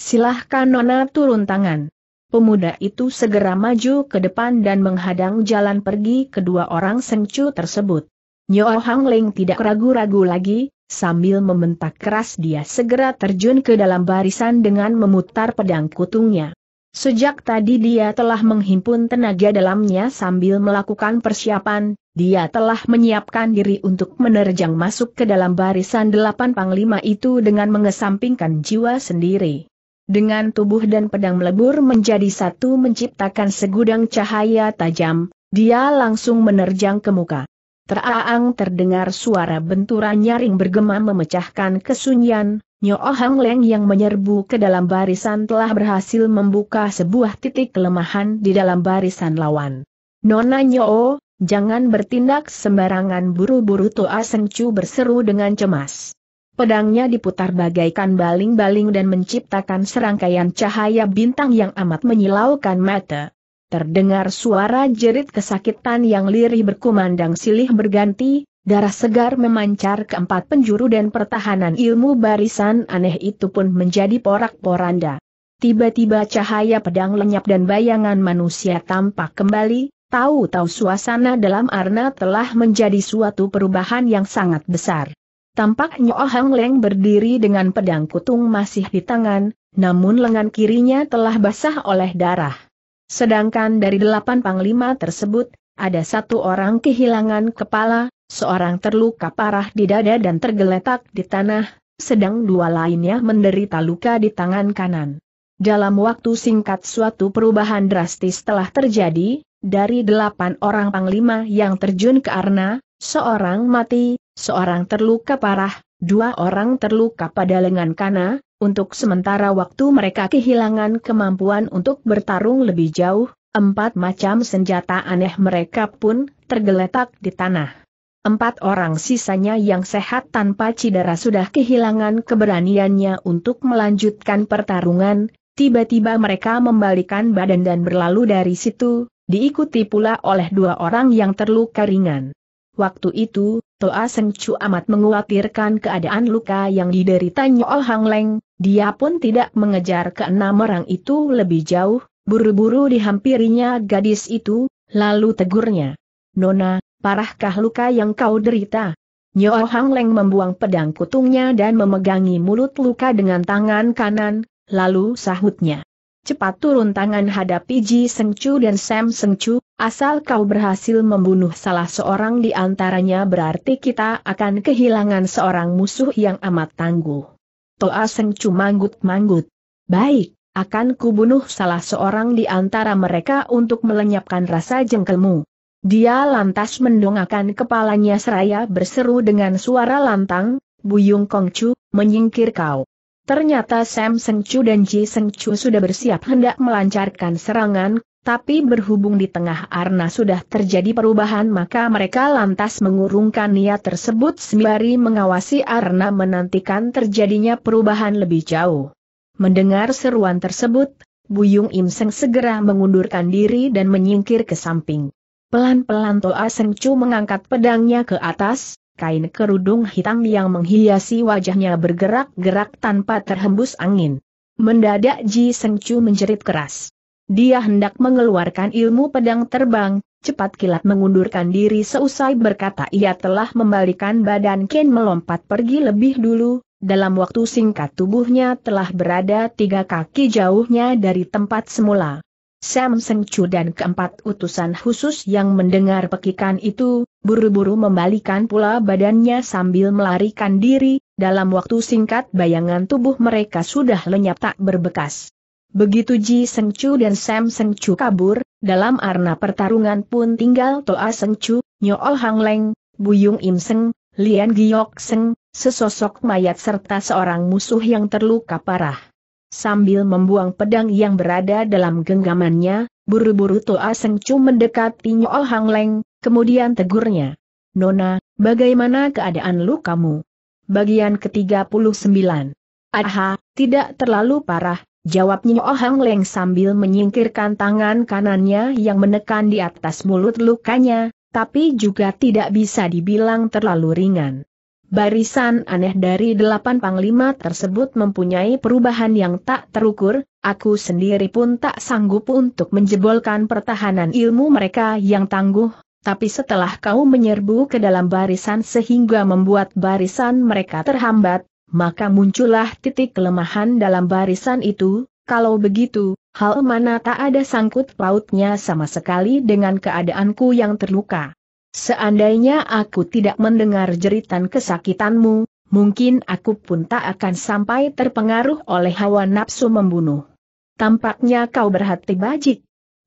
Silahkan Nona turun tangan. Pemuda itu segera maju ke depan dan menghadang jalan pergi kedua orang sengcu tersebut. Nyo Hang Ling tidak ragu-ragu lagi, sambil membentak keras dia segera terjun ke dalam barisan dengan memutar pedang kutungnya. Sejak tadi dia telah menghimpun tenaga dalamnya sambil melakukan persiapan, dia telah menyiapkan diri untuk menerjang masuk ke dalam barisan delapan panglima itu dengan mengesampingkan jiwa sendiri. Dengan tubuh dan pedang melebur menjadi satu menciptakan segudang cahaya tajam, dia langsung menerjang ke muka. Teraang terdengar suara benturan nyaring bergema memecahkan kesunyian, Nyo Hang Leng yang menyerbu ke dalam barisan telah berhasil membuka sebuah titik kelemahan di dalam barisan lawan. Nona Nyo, jangan bertindak sembarangan buru-buru Toa Seng Chu berseru dengan cemas. Pedangnya diputar bagaikan baling-baling dan menciptakan serangkaian cahaya bintang yang amat menyilaukan mata. Terdengar suara jerit kesakitan yang lirih berkumandang silih berganti, Darah segar memancar ke empat penjuru dan pertahanan ilmu barisan aneh itu pun menjadi porak-poranda. Tiba-tiba cahaya pedang lenyap dan bayangan manusia tampak kembali, tahu-tahu suasana dalam arna telah menjadi suatu perubahan yang sangat besar. Tampak nyohang Hang Leng berdiri dengan pedang kutung masih di tangan, namun lengan kirinya telah basah oleh darah. Sedangkan dari delapan panglima tersebut, ada satu orang kehilangan kepala, seorang terluka parah di dada dan tergeletak di tanah, sedang dua lainnya menderita luka di tangan kanan. Dalam waktu singkat suatu perubahan drastis telah terjadi, dari delapan orang panglima yang terjun ke Arna, seorang mati, seorang terluka parah, dua orang terluka pada lengan kanan, untuk sementara waktu mereka kehilangan kemampuan untuk bertarung lebih jauh, empat macam senjata aneh mereka pun tergeletak di tanah. Empat orang sisanya yang sehat tanpa cedera sudah kehilangan keberaniannya untuk melanjutkan pertarungan, tiba-tiba mereka membalikan badan dan berlalu dari situ, diikuti pula oleh dua orang yang terluka ringan. Waktu itu, Toa Sengcu amat menguatirkan keadaan luka yang dideritanya Ol Hang Leng, dia pun tidak mengejar ke enam orang itu lebih jauh, buru-buru dihampirinya gadis itu, lalu tegurnya. Nona, Parahkah luka yang kau derita? Nyo Hang Leng membuang pedang kutungnya dan memegangi mulut luka dengan tangan kanan, lalu sahutnya. Cepat turun tangan hadapi Ji Seng Chu dan Sam Seng Chu, asal kau berhasil membunuh salah seorang di antaranya berarti kita akan kehilangan seorang musuh yang amat tangguh. Toa Seng Chu manggut-manggut. Baik, akan kubunuh salah seorang di antara mereka untuk melenyapkan rasa jengkelmu. Dia lantas mendongakkan kepalanya seraya berseru dengan suara lantang, Buyung Kongcu, menyingkir kau. Ternyata Sam Sengcu dan Ji Sengcu sudah bersiap hendak melancarkan serangan, tapi berhubung di tengah arna sudah terjadi perubahan maka mereka lantas mengurungkan niat tersebut sembari mengawasi arna menantikan terjadinya perubahan lebih jauh. Mendengar seruan tersebut, Buyung Im Seng segera mengundurkan diri dan menyingkir ke samping. Pelan-pelan Toa Seng Chu mengangkat pedangnya ke atas, kain kerudung hitam yang menghiasi wajahnya bergerak-gerak tanpa terhembus angin. Mendadak Ji Seng Chu menjerit keras. Dia hendak mengeluarkan ilmu pedang terbang, cepat kilat mengundurkan diri seusai berkata ia telah membalikan badan Ken melompat pergi lebih dulu, dalam waktu singkat tubuhnya telah berada tiga kaki jauhnya dari tempat semula. Sam Seng Chu dan keempat utusan khusus yang mendengar pekikan itu, buru-buru membalikan pula badannya sambil melarikan diri, dalam waktu singkat bayangan tubuh mereka sudah lenyap tak berbekas. Begitu Ji Seng Chu dan Sam Seng Chu kabur, dalam arena pertarungan pun tinggal Toa Seng Chu, Nyo oh Hang Leng, Buyung Im Seng, Lian Giok Seng, sesosok mayat serta seorang musuh yang terluka parah. Sambil membuang pedang yang berada dalam genggamannya, buru-buru Toa Sengcu mendekati Nyoa Hang Leng, kemudian tegurnya. Nona, bagaimana keadaan lu kamu? Bagian ke-39. Aha, tidak terlalu parah, jawab Nyoa Hang Leng sambil menyingkirkan tangan kanannya yang menekan di atas mulut lukanya, tapi juga tidak bisa dibilang terlalu ringan. Barisan aneh dari delapan panglima tersebut mempunyai perubahan yang tak terukur, aku sendiri pun tak sanggup untuk menjebolkan pertahanan ilmu mereka yang tangguh, tapi setelah kau menyerbu ke dalam barisan sehingga membuat barisan mereka terhambat, maka muncullah titik kelemahan dalam barisan itu, kalau begitu, hal mana tak ada sangkut pautnya sama sekali dengan keadaanku yang terluka. Seandainya aku tidak mendengar jeritan kesakitanmu, mungkin aku pun tak akan sampai terpengaruh oleh hawa nafsu membunuh. Tampaknya kau berhati bajik.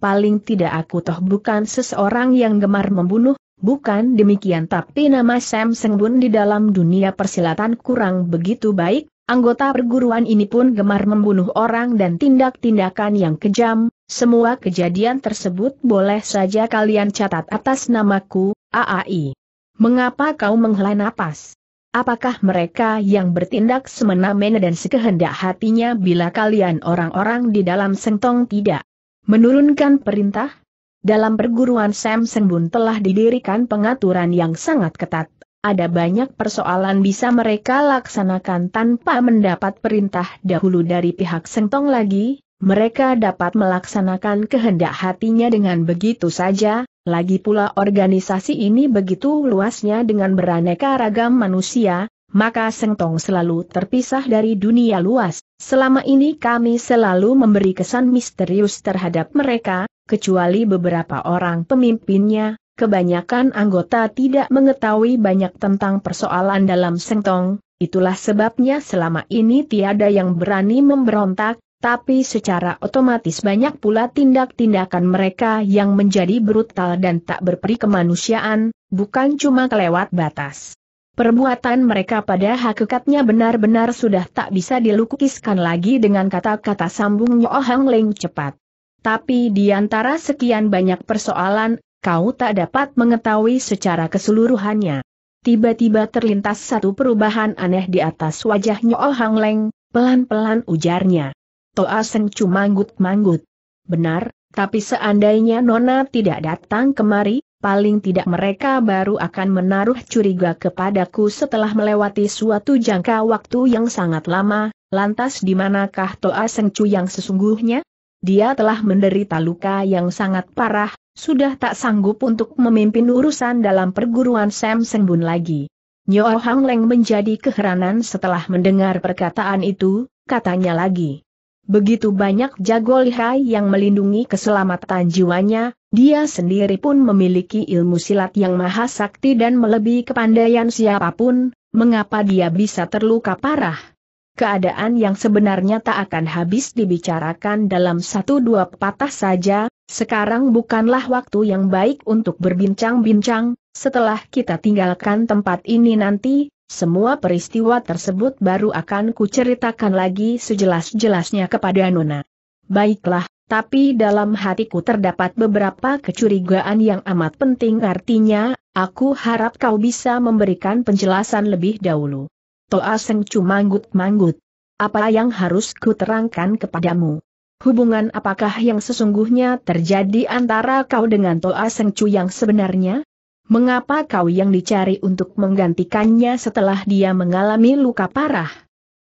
Paling tidak aku toh bukan seseorang yang gemar membunuh, bukan demikian tapi nama Sam Sengbun di dalam dunia persilatan kurang begitu baik, anggota perguruan ini pun gemar membunuh orang dan tindak-tindakan yang kejam, semua kejadian tersebut boleh saja kalian catat atas namaku, AAI. Mengapa kau menghela napas? Apakah mereka yang bertindak semena-mena dan sekehendak hatinya bila kalian orang-orang di dalam sentong tidak menurunkan perintah? Dalam perguruan Sam Sengbun telah didirikan pengaturan yang sangat ketat. Ada banyak persoalan bisa mereka laksanakan tanpa mendapat perintah dahulu dari pihak sentong lagi, mereka dapat melaksanakan kehendak hatinya dengan begitu saja, lagi pula organisasi ini begitu luasnya dengan beraneka ragam manusia, maka Sengtong selalu terpisah dari dunia luas. Selama ini kami selalu memberi kesan misterius terhadap mereka, kecuali beberapa orang pemimpinnya, kebanyakan anggota tidak mengetahui banyak tentang persoalan dalam Sengtong, itulah sebabnya selama ini tiada yang berani memberontak, tapi secara otomatis banyak pula tindak-tindakan mereka yang menjadi brutal dan tak berperi kemanusiaan, bukan cuma kelewat batas. Perbuatan mereka pada hakikatnya benar-benar sudah tak bisa dilukiskan lagi dengan kata-kata sambung Nyohang Leng cepat. Tapi di antara sekian banyak persoalan, kau tak dapat mengetahui secara keseluruhannya. Tiba-tiba terlintas satu perubahan aneh di atas wajah Nyoh Leng, pelan-pelan ujarnya. Toa Sengcu manggut-manggut. Benar, tapi seandainya Nona tidak datang kemari, paling tidak mereka baru akan menaruh curiga kepadaku setelah melewati suatu jangka waktu yang sangat lama, lantas di manakah Toa Sengcu yang sesungguhnya? Dia telah menderita luka yang sangat parah, sudah tak sanggup untuk memimpin urusan dalam perguruan Sam Bun lagi. Nyo Hang Leng menjadi keheranan setelah mendengar perkataan itu, katanya lagi. Begitu banyak jago lihai yang melindungi keselamatan jiwanya, dia sendiri pun memiliki ilmu silat yang maha sakti dan melebihi kepandaian siapapun, mengapa dia bisa terluka parah? Keadaan yang sebenarnya tak akan habis dibicarakan dalam satu dua patah saja, sekarang bukanlah waktu yang baik untuk berbincang-bincang, setelah kita tinggalkan tempat ini nanti, semua peristiwa tersebut baru akan kuceritakan lagi sejelas-jelasnya kepada Nona. Baiklah, tapi dalam hatiku terdapat beberapa kecurigaan yang amat penting artinya, aku harap kau bisa memberikan penjelasan lebih dahulu. Toa Seng manggut-manggut. Apa yang harus kuterangkan kepadamu? Hubungan apakah yang sesungguhnya terjadi antara kau dengan Toa Seng yang sebenarnya? Mengapa kau yang dicari untuk menggantikannya setelah dia mengalami luka parah?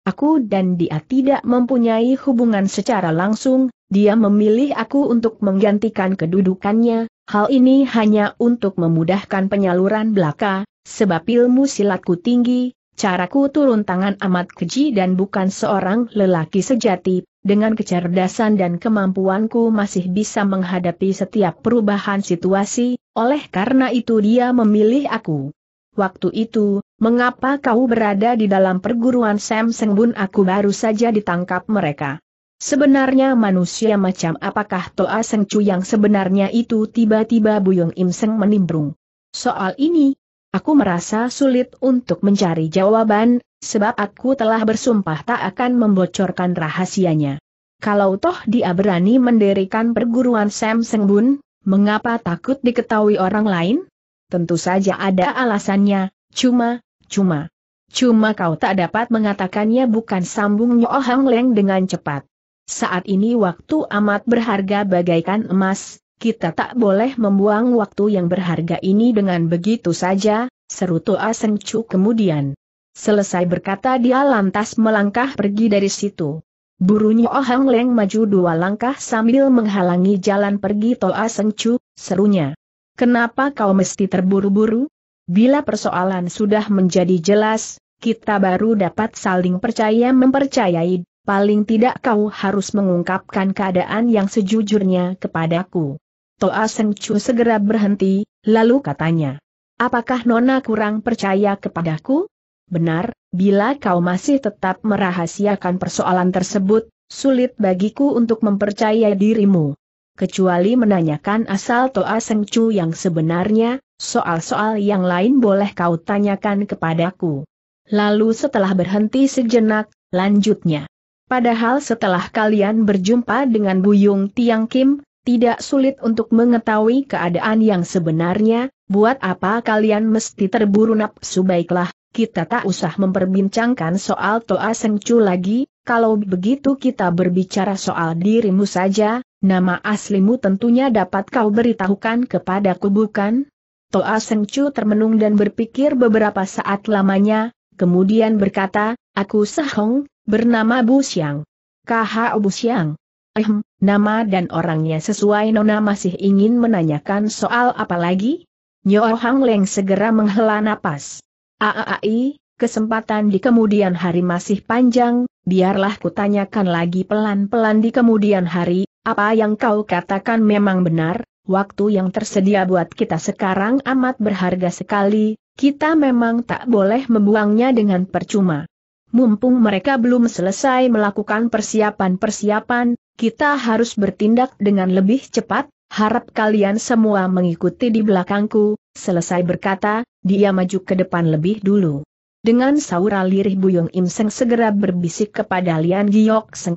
Aku dan dia tidak mempunyai hubungan secara langsung, dia memilih aku untuk menggantikan kedudukannya, hal ini hanya untuk memudahkan penyaluran belaka, sebab ilmu silatku tinggi, caraku turun tangan amat keji dan bukan seorang lelaki sejati dengan kecerdasan dan kemampuanku masih bisa menghadapi setiap perubahan situasi, oleh karena itu dia memilih aku. Waktu itu, mengapa kau berada di dalam perguruan Sam Sengbun aku baru saja ditangkap mereka. Sebenarnya manusia macam apakah Toa Sengcu yang sebenarnya itu tiba-tiba Buyung Im Seng menimbrung. Soal ini, aku merasa sulit untuk mencari jawaban, sebab aku telah bersumpah tak akan membocorkan rahasianya. Kalau toh dia berani mendirikan perguruan Sam Sengbun, mengapa takut diketahui orang lain? Tentu saja ada alasannya, cuma, cuma. Cuma kau tak dapat mengatakannya bukan sambung Nyo Hang Leng dengan cepat. Saat ini waktu amat berharga bagaikan emas, kita tak boleh membuang waktu yang berharga ini dengan begitu saja, seru Toa Sengcu kemudian. Selesai berkata dia lantas melangkah pergi dari situ. Burunya Oh Leng maju dua langkah sambil menghalangi jalan pergi Toa Seng Chu, serunya. Kenapa kau mesti terburu-buru? Bila persoalan sudah menjadi jelas, kita baru dapat saling percaya mempercayai, paling tidak kau harus mengungkapkan keadaan yang sejujurnya kepadaku. Toa Seng Chu segera berhenti, lalu katanya. Apakah Nona kurang percaya kepadaku? Benar, bila kau masih tetap merahasiakan persoalan tersebut, sulit bagiku untuk mempercayai dirimu. Kecuali menanyakan asal Toa Seng Chu yang sebenarnya, soal-soal yang lain boleh kau tanyakan kepadaku. Lalu setelah berhenti sejenak, lanjutnya. Padahal setelah kalian berjumpa dengan Buyung Tiang Kim, tidak sulit untuk mengetahui keadaan yang sebenarnya, buat apa kalian mesti terburu nafsu baiklah, kita tak usah memperbincangkan soal Toa Sengcu lagi, kalau begitu kita berbicara soal dirimu saja, nama aslimu tentunya dapat kau beritahukan kepadaku bukan? Toa Sengcu termenung dan berpikir beberapa saat lamanya, kemudian berkata, aku Sahong, bernama Bu Siang. KH Bu Siang. Ehm, nama dan orangnya sesuai Nona masih ingin menanyakan soal apa lagi? Nyo Hang Leng segera menghela napas. AAI, kesempatan di kemudian hari masih panjang, biarlah kutanyakan lagi pelan-pelan di kemudian hari, apa yang kau katakan memang benar, waktu yang tersedia buat kita sekarang amat berharga sekali, kita memang tak boleh membuangnya dengan percuma. Mumpung mereka belum selesai melakukan persiapan-persiapan, kita harus bertindak dengan lebih cepat, harap kalian semua mengikuti di belakangku, selesai berkata, dia maju ke depan lebih dulu. Dengan saura lirih Buyung Im Seng segera berbisik kepada Lian Giok Seng.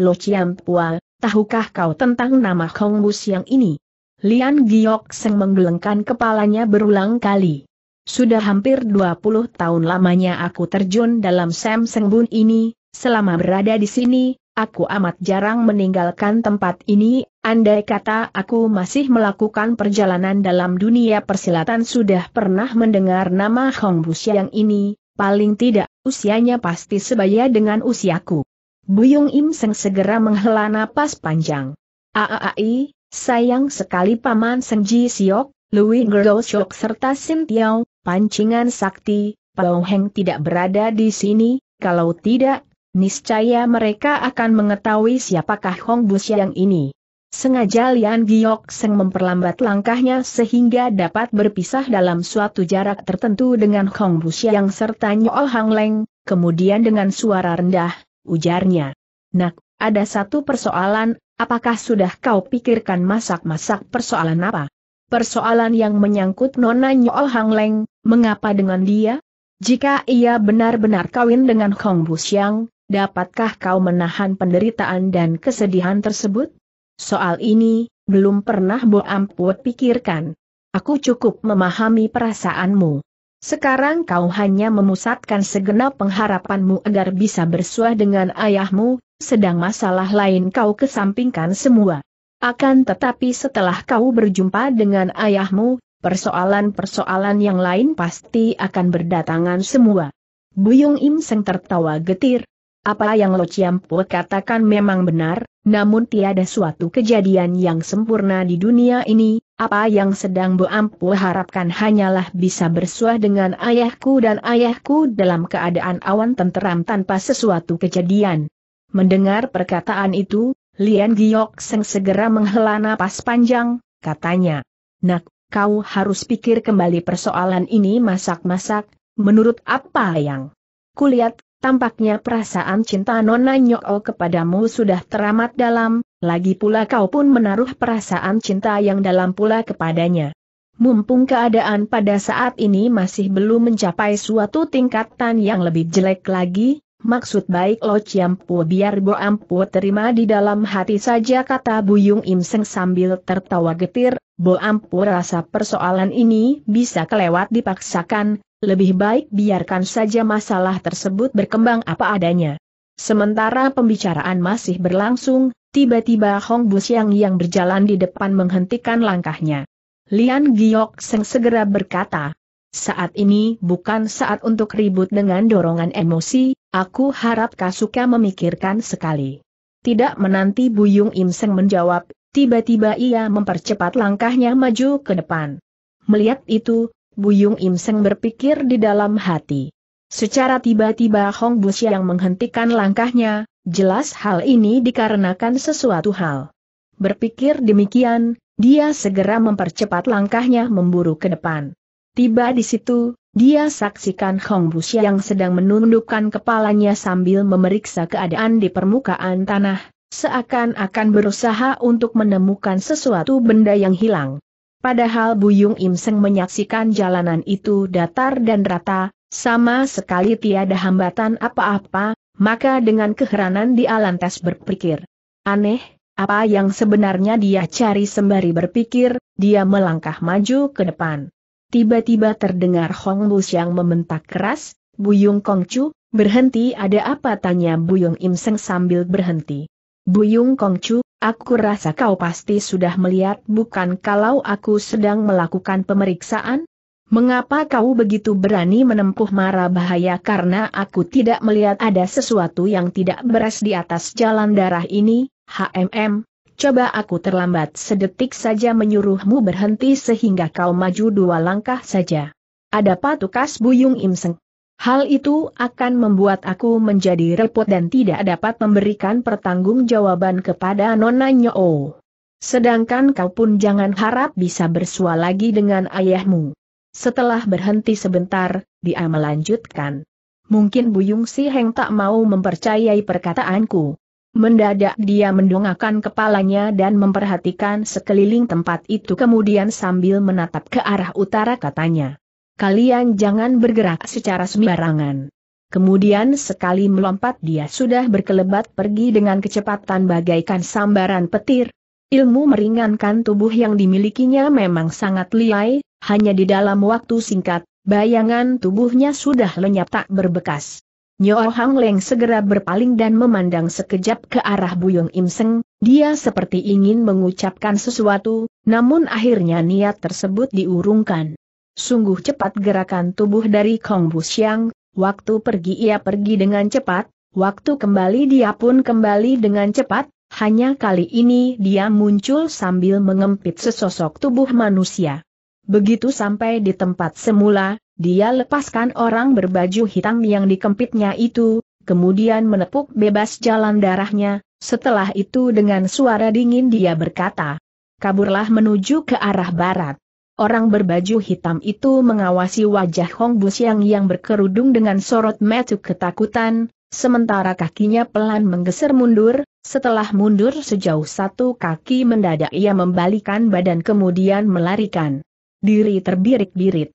Lo Chiam Pua, tahukah kau tentang nama Hong Bus Siang ini? Lian Giok Seng menggelengkan kepalanya berulang kali. Sudah hampir 20 tahun lamanya aku terjun dalam Sam Seng Bun ini, selama berada di sini, Aku amat jarang meninggalkan tempat ini, andai kata aku masih melakukan perjalanan dalam dunia persilatan sudah pernah mendengar nama Hong Buxiang ini, paling tidak, usianya pasti sebaya dengan usiaku. Buyung Im Seng segera menghela napas panjang. Aaai, sayang sekali Paman Seng Ji Siok, Louis Gerlo Siok serta Sim Tiao, pancingan sakti, Pao Heng tidak berada di sini, kalau tidak, Niscaya mereka akan mengetahui siapakah Hong Busyang ini. Sengaja Lian Giok Seng memperlambat langkahnya sehingga dapat berpisah dalam suatu jarak tertentu dengan Hong Busyang serta Nyo Hang Leng, kemudian dengan suara rendah, ujarnya. Nak, ada satu persoalan, apakah sudah kau pikirkan masak-masak persoalan apa? Persoalan yang menyangkut Nona Nyo Hang Leng, mengapa dengan dia? Jika ia benar-benar kawin dengan Hong Busyang, Dapatkah kau menahan penderitaan dan kesedihan tersebut? Soal ini, belum pernah Bo Amput pikirkan. Aku cukup memahami perasaanmu. Sekarang kau hanya memusatkan segenap pengharapanmu agar bisa bersuah dengan ayahmu, sedang masalah lain kau kesampingkan semua. Akan tetapi setelah kau berjumpa dengan ayahmu, persoalan-persoalan yang lain pasti akan berdatangan semua. Buyung Im Seng tertawa getir, apa yang Lo Ciampur katakan memang benar, namun tiada suatu kejadian yang sempurna di dunia ini, apa yang sedang Bo Ampo harapkan hanyalah bisa bersuah dengan ayahku dan ayahku dalam keadaan awan tenteram tanpa sesuatu kejadian. Mendengar perkataan itu, Lian Giok Seng segera menghela napas panjang, katanya. Nak, kau harus pikir kembali persoalan ini masak-masak, menurut apa yang kulihat tampaknya perasaan cinta Nona Nyoo kepadamu sudah teramat dalam, lagi pula kau pun menaruh perasaan cinta yang dalam pula kepadanya. Mumpung keadaan pada saat ini masih belum mencapai suatu tingkatan yang lebih jelek lagi, maksud baik Lo Ciampu biar Bo Ampu terima di dalam hati saja kata Buyung Im sambil tertawa getir, Bo Ampu rasa persoalan ini bisa kelewat dipaksakan, lebih baik biarkan saja masalah tersebut berkembang apa adanya. Sementara pembicaraan masih berlangsung, tiba-tiba Hong Busiang yang berjalan di depan menghentikan langkahnya. Lian Giok Seng segera berkata, saat ini bukan saat untuk ribut dengan dorongan emosi, aku harap Kasuka memikirkan sekali. Tidak menanti Buyung Im Seng menjawab, tiba-tiba ia mempercepat langkahnya maju ke depan. Melihat itu, Buyung Im Seng berpikir di dalam hati. Secara tiba-tiba Hong Bu yang menghentikan langkahnya, jelas hal ini dikarenakan sesuatu hal. Berpikir demikian, dia segera mempercepat langkahnya memburu ke depan. Tiba di situ, dia saksikan Hong Bu yang sedang menundukkan kepalanya sambil memeriksa keadaan di permukaan tanah, seakan-akan berusaha untuk menemukan sesuatu benda yang hilang. Padahal Buyung Im Seng menyaksikan jalanan itu datar dan rata, sama sekali tiada hambatan apa-apa, maka dengan keheranan dia lantas berpikir. Aneh, apa yang sebenarnya dia cari sembari berpikir, dia melangkah maju ke depan. Tiba-tiba terdengar Hong Bus yang membentak keras, Buyung Kongcu, berhenti ada apa tanya Buyung Im Seng sambil berhenti. Buyung Kongcu, Aku rasa kau pasti sudah melihat bukan kalau aku sedang melakukan pemeriksaan? Mengapa kau begitu berani menempuh mara bahaya karena aku tidak melihat ada sesuatu yang tidak beres di atas jalan darah ini, HMM? Coba aku terlambat sedetik saja menyuruhmu berhenti sehingga kau maju dua langkah saja. Ada patukas buyung imseng. Hal itu akan membuat aku menjadi repot dan tidak dapat memberikan pertanggungjawaban kepada Nona Nyo. Sedangkan kau pun jangan harap bisa bersua lagi dengan ayahmu. Setelah berhenti sebentar, dia melanjutkan. Mungkin Buyung Si Heng tak mau mempercayai perkataanku. Mendadak dia mendongakkan kepalanya dan memperhatikan sekeliling tempat itu kemudian sambil menatap ke arah utara katanya kalian jangan bergerak secara sembarangan. Kemudian sekali melompat dia sudah berkelebat pergi dengan kecepatan bagaikan sambaran petir. Ilmu meringankan tubuh yang dimilikinya memang sangat liai, hanya di dalam waktu singkat, bayangan tubuhnya sudah lenyap tak berbekas. Nyo Hang Leng segera berpaling dan memandang sekejap ke arah Buyung Im Seng, dia seperti ingin mengucapkan sesuatu, namun akhirnya niat tersebut diurungkan. Sungguh cepat gerakan tubuh dari Kong Busiang, waktu pergi ia pergi dengan cepat, waktu kembali dia pun kembali dengan cepat, hanya kali ini dia muncul sambil mengempit sesosok tubuh manusia. Begitu sampai di tempat semula, dia lepaskan orang berbaju hitam yang dikempitnya itu, kemudian menepuk bebas jalan darahnya, setelah itu dengan suara dingin dia berkata, kaburlah menuju ke arah barat. Orang berbaju hitam itu mengawasi wajah Hong Busiang yang berkerudung dengan sorot mata ketakutan, sementara kakinya pelan menggeser mundur, setelah mundur sejauh satu kaki mendadak ia membalikan badan kemudian melarikan diri terbirik-birit.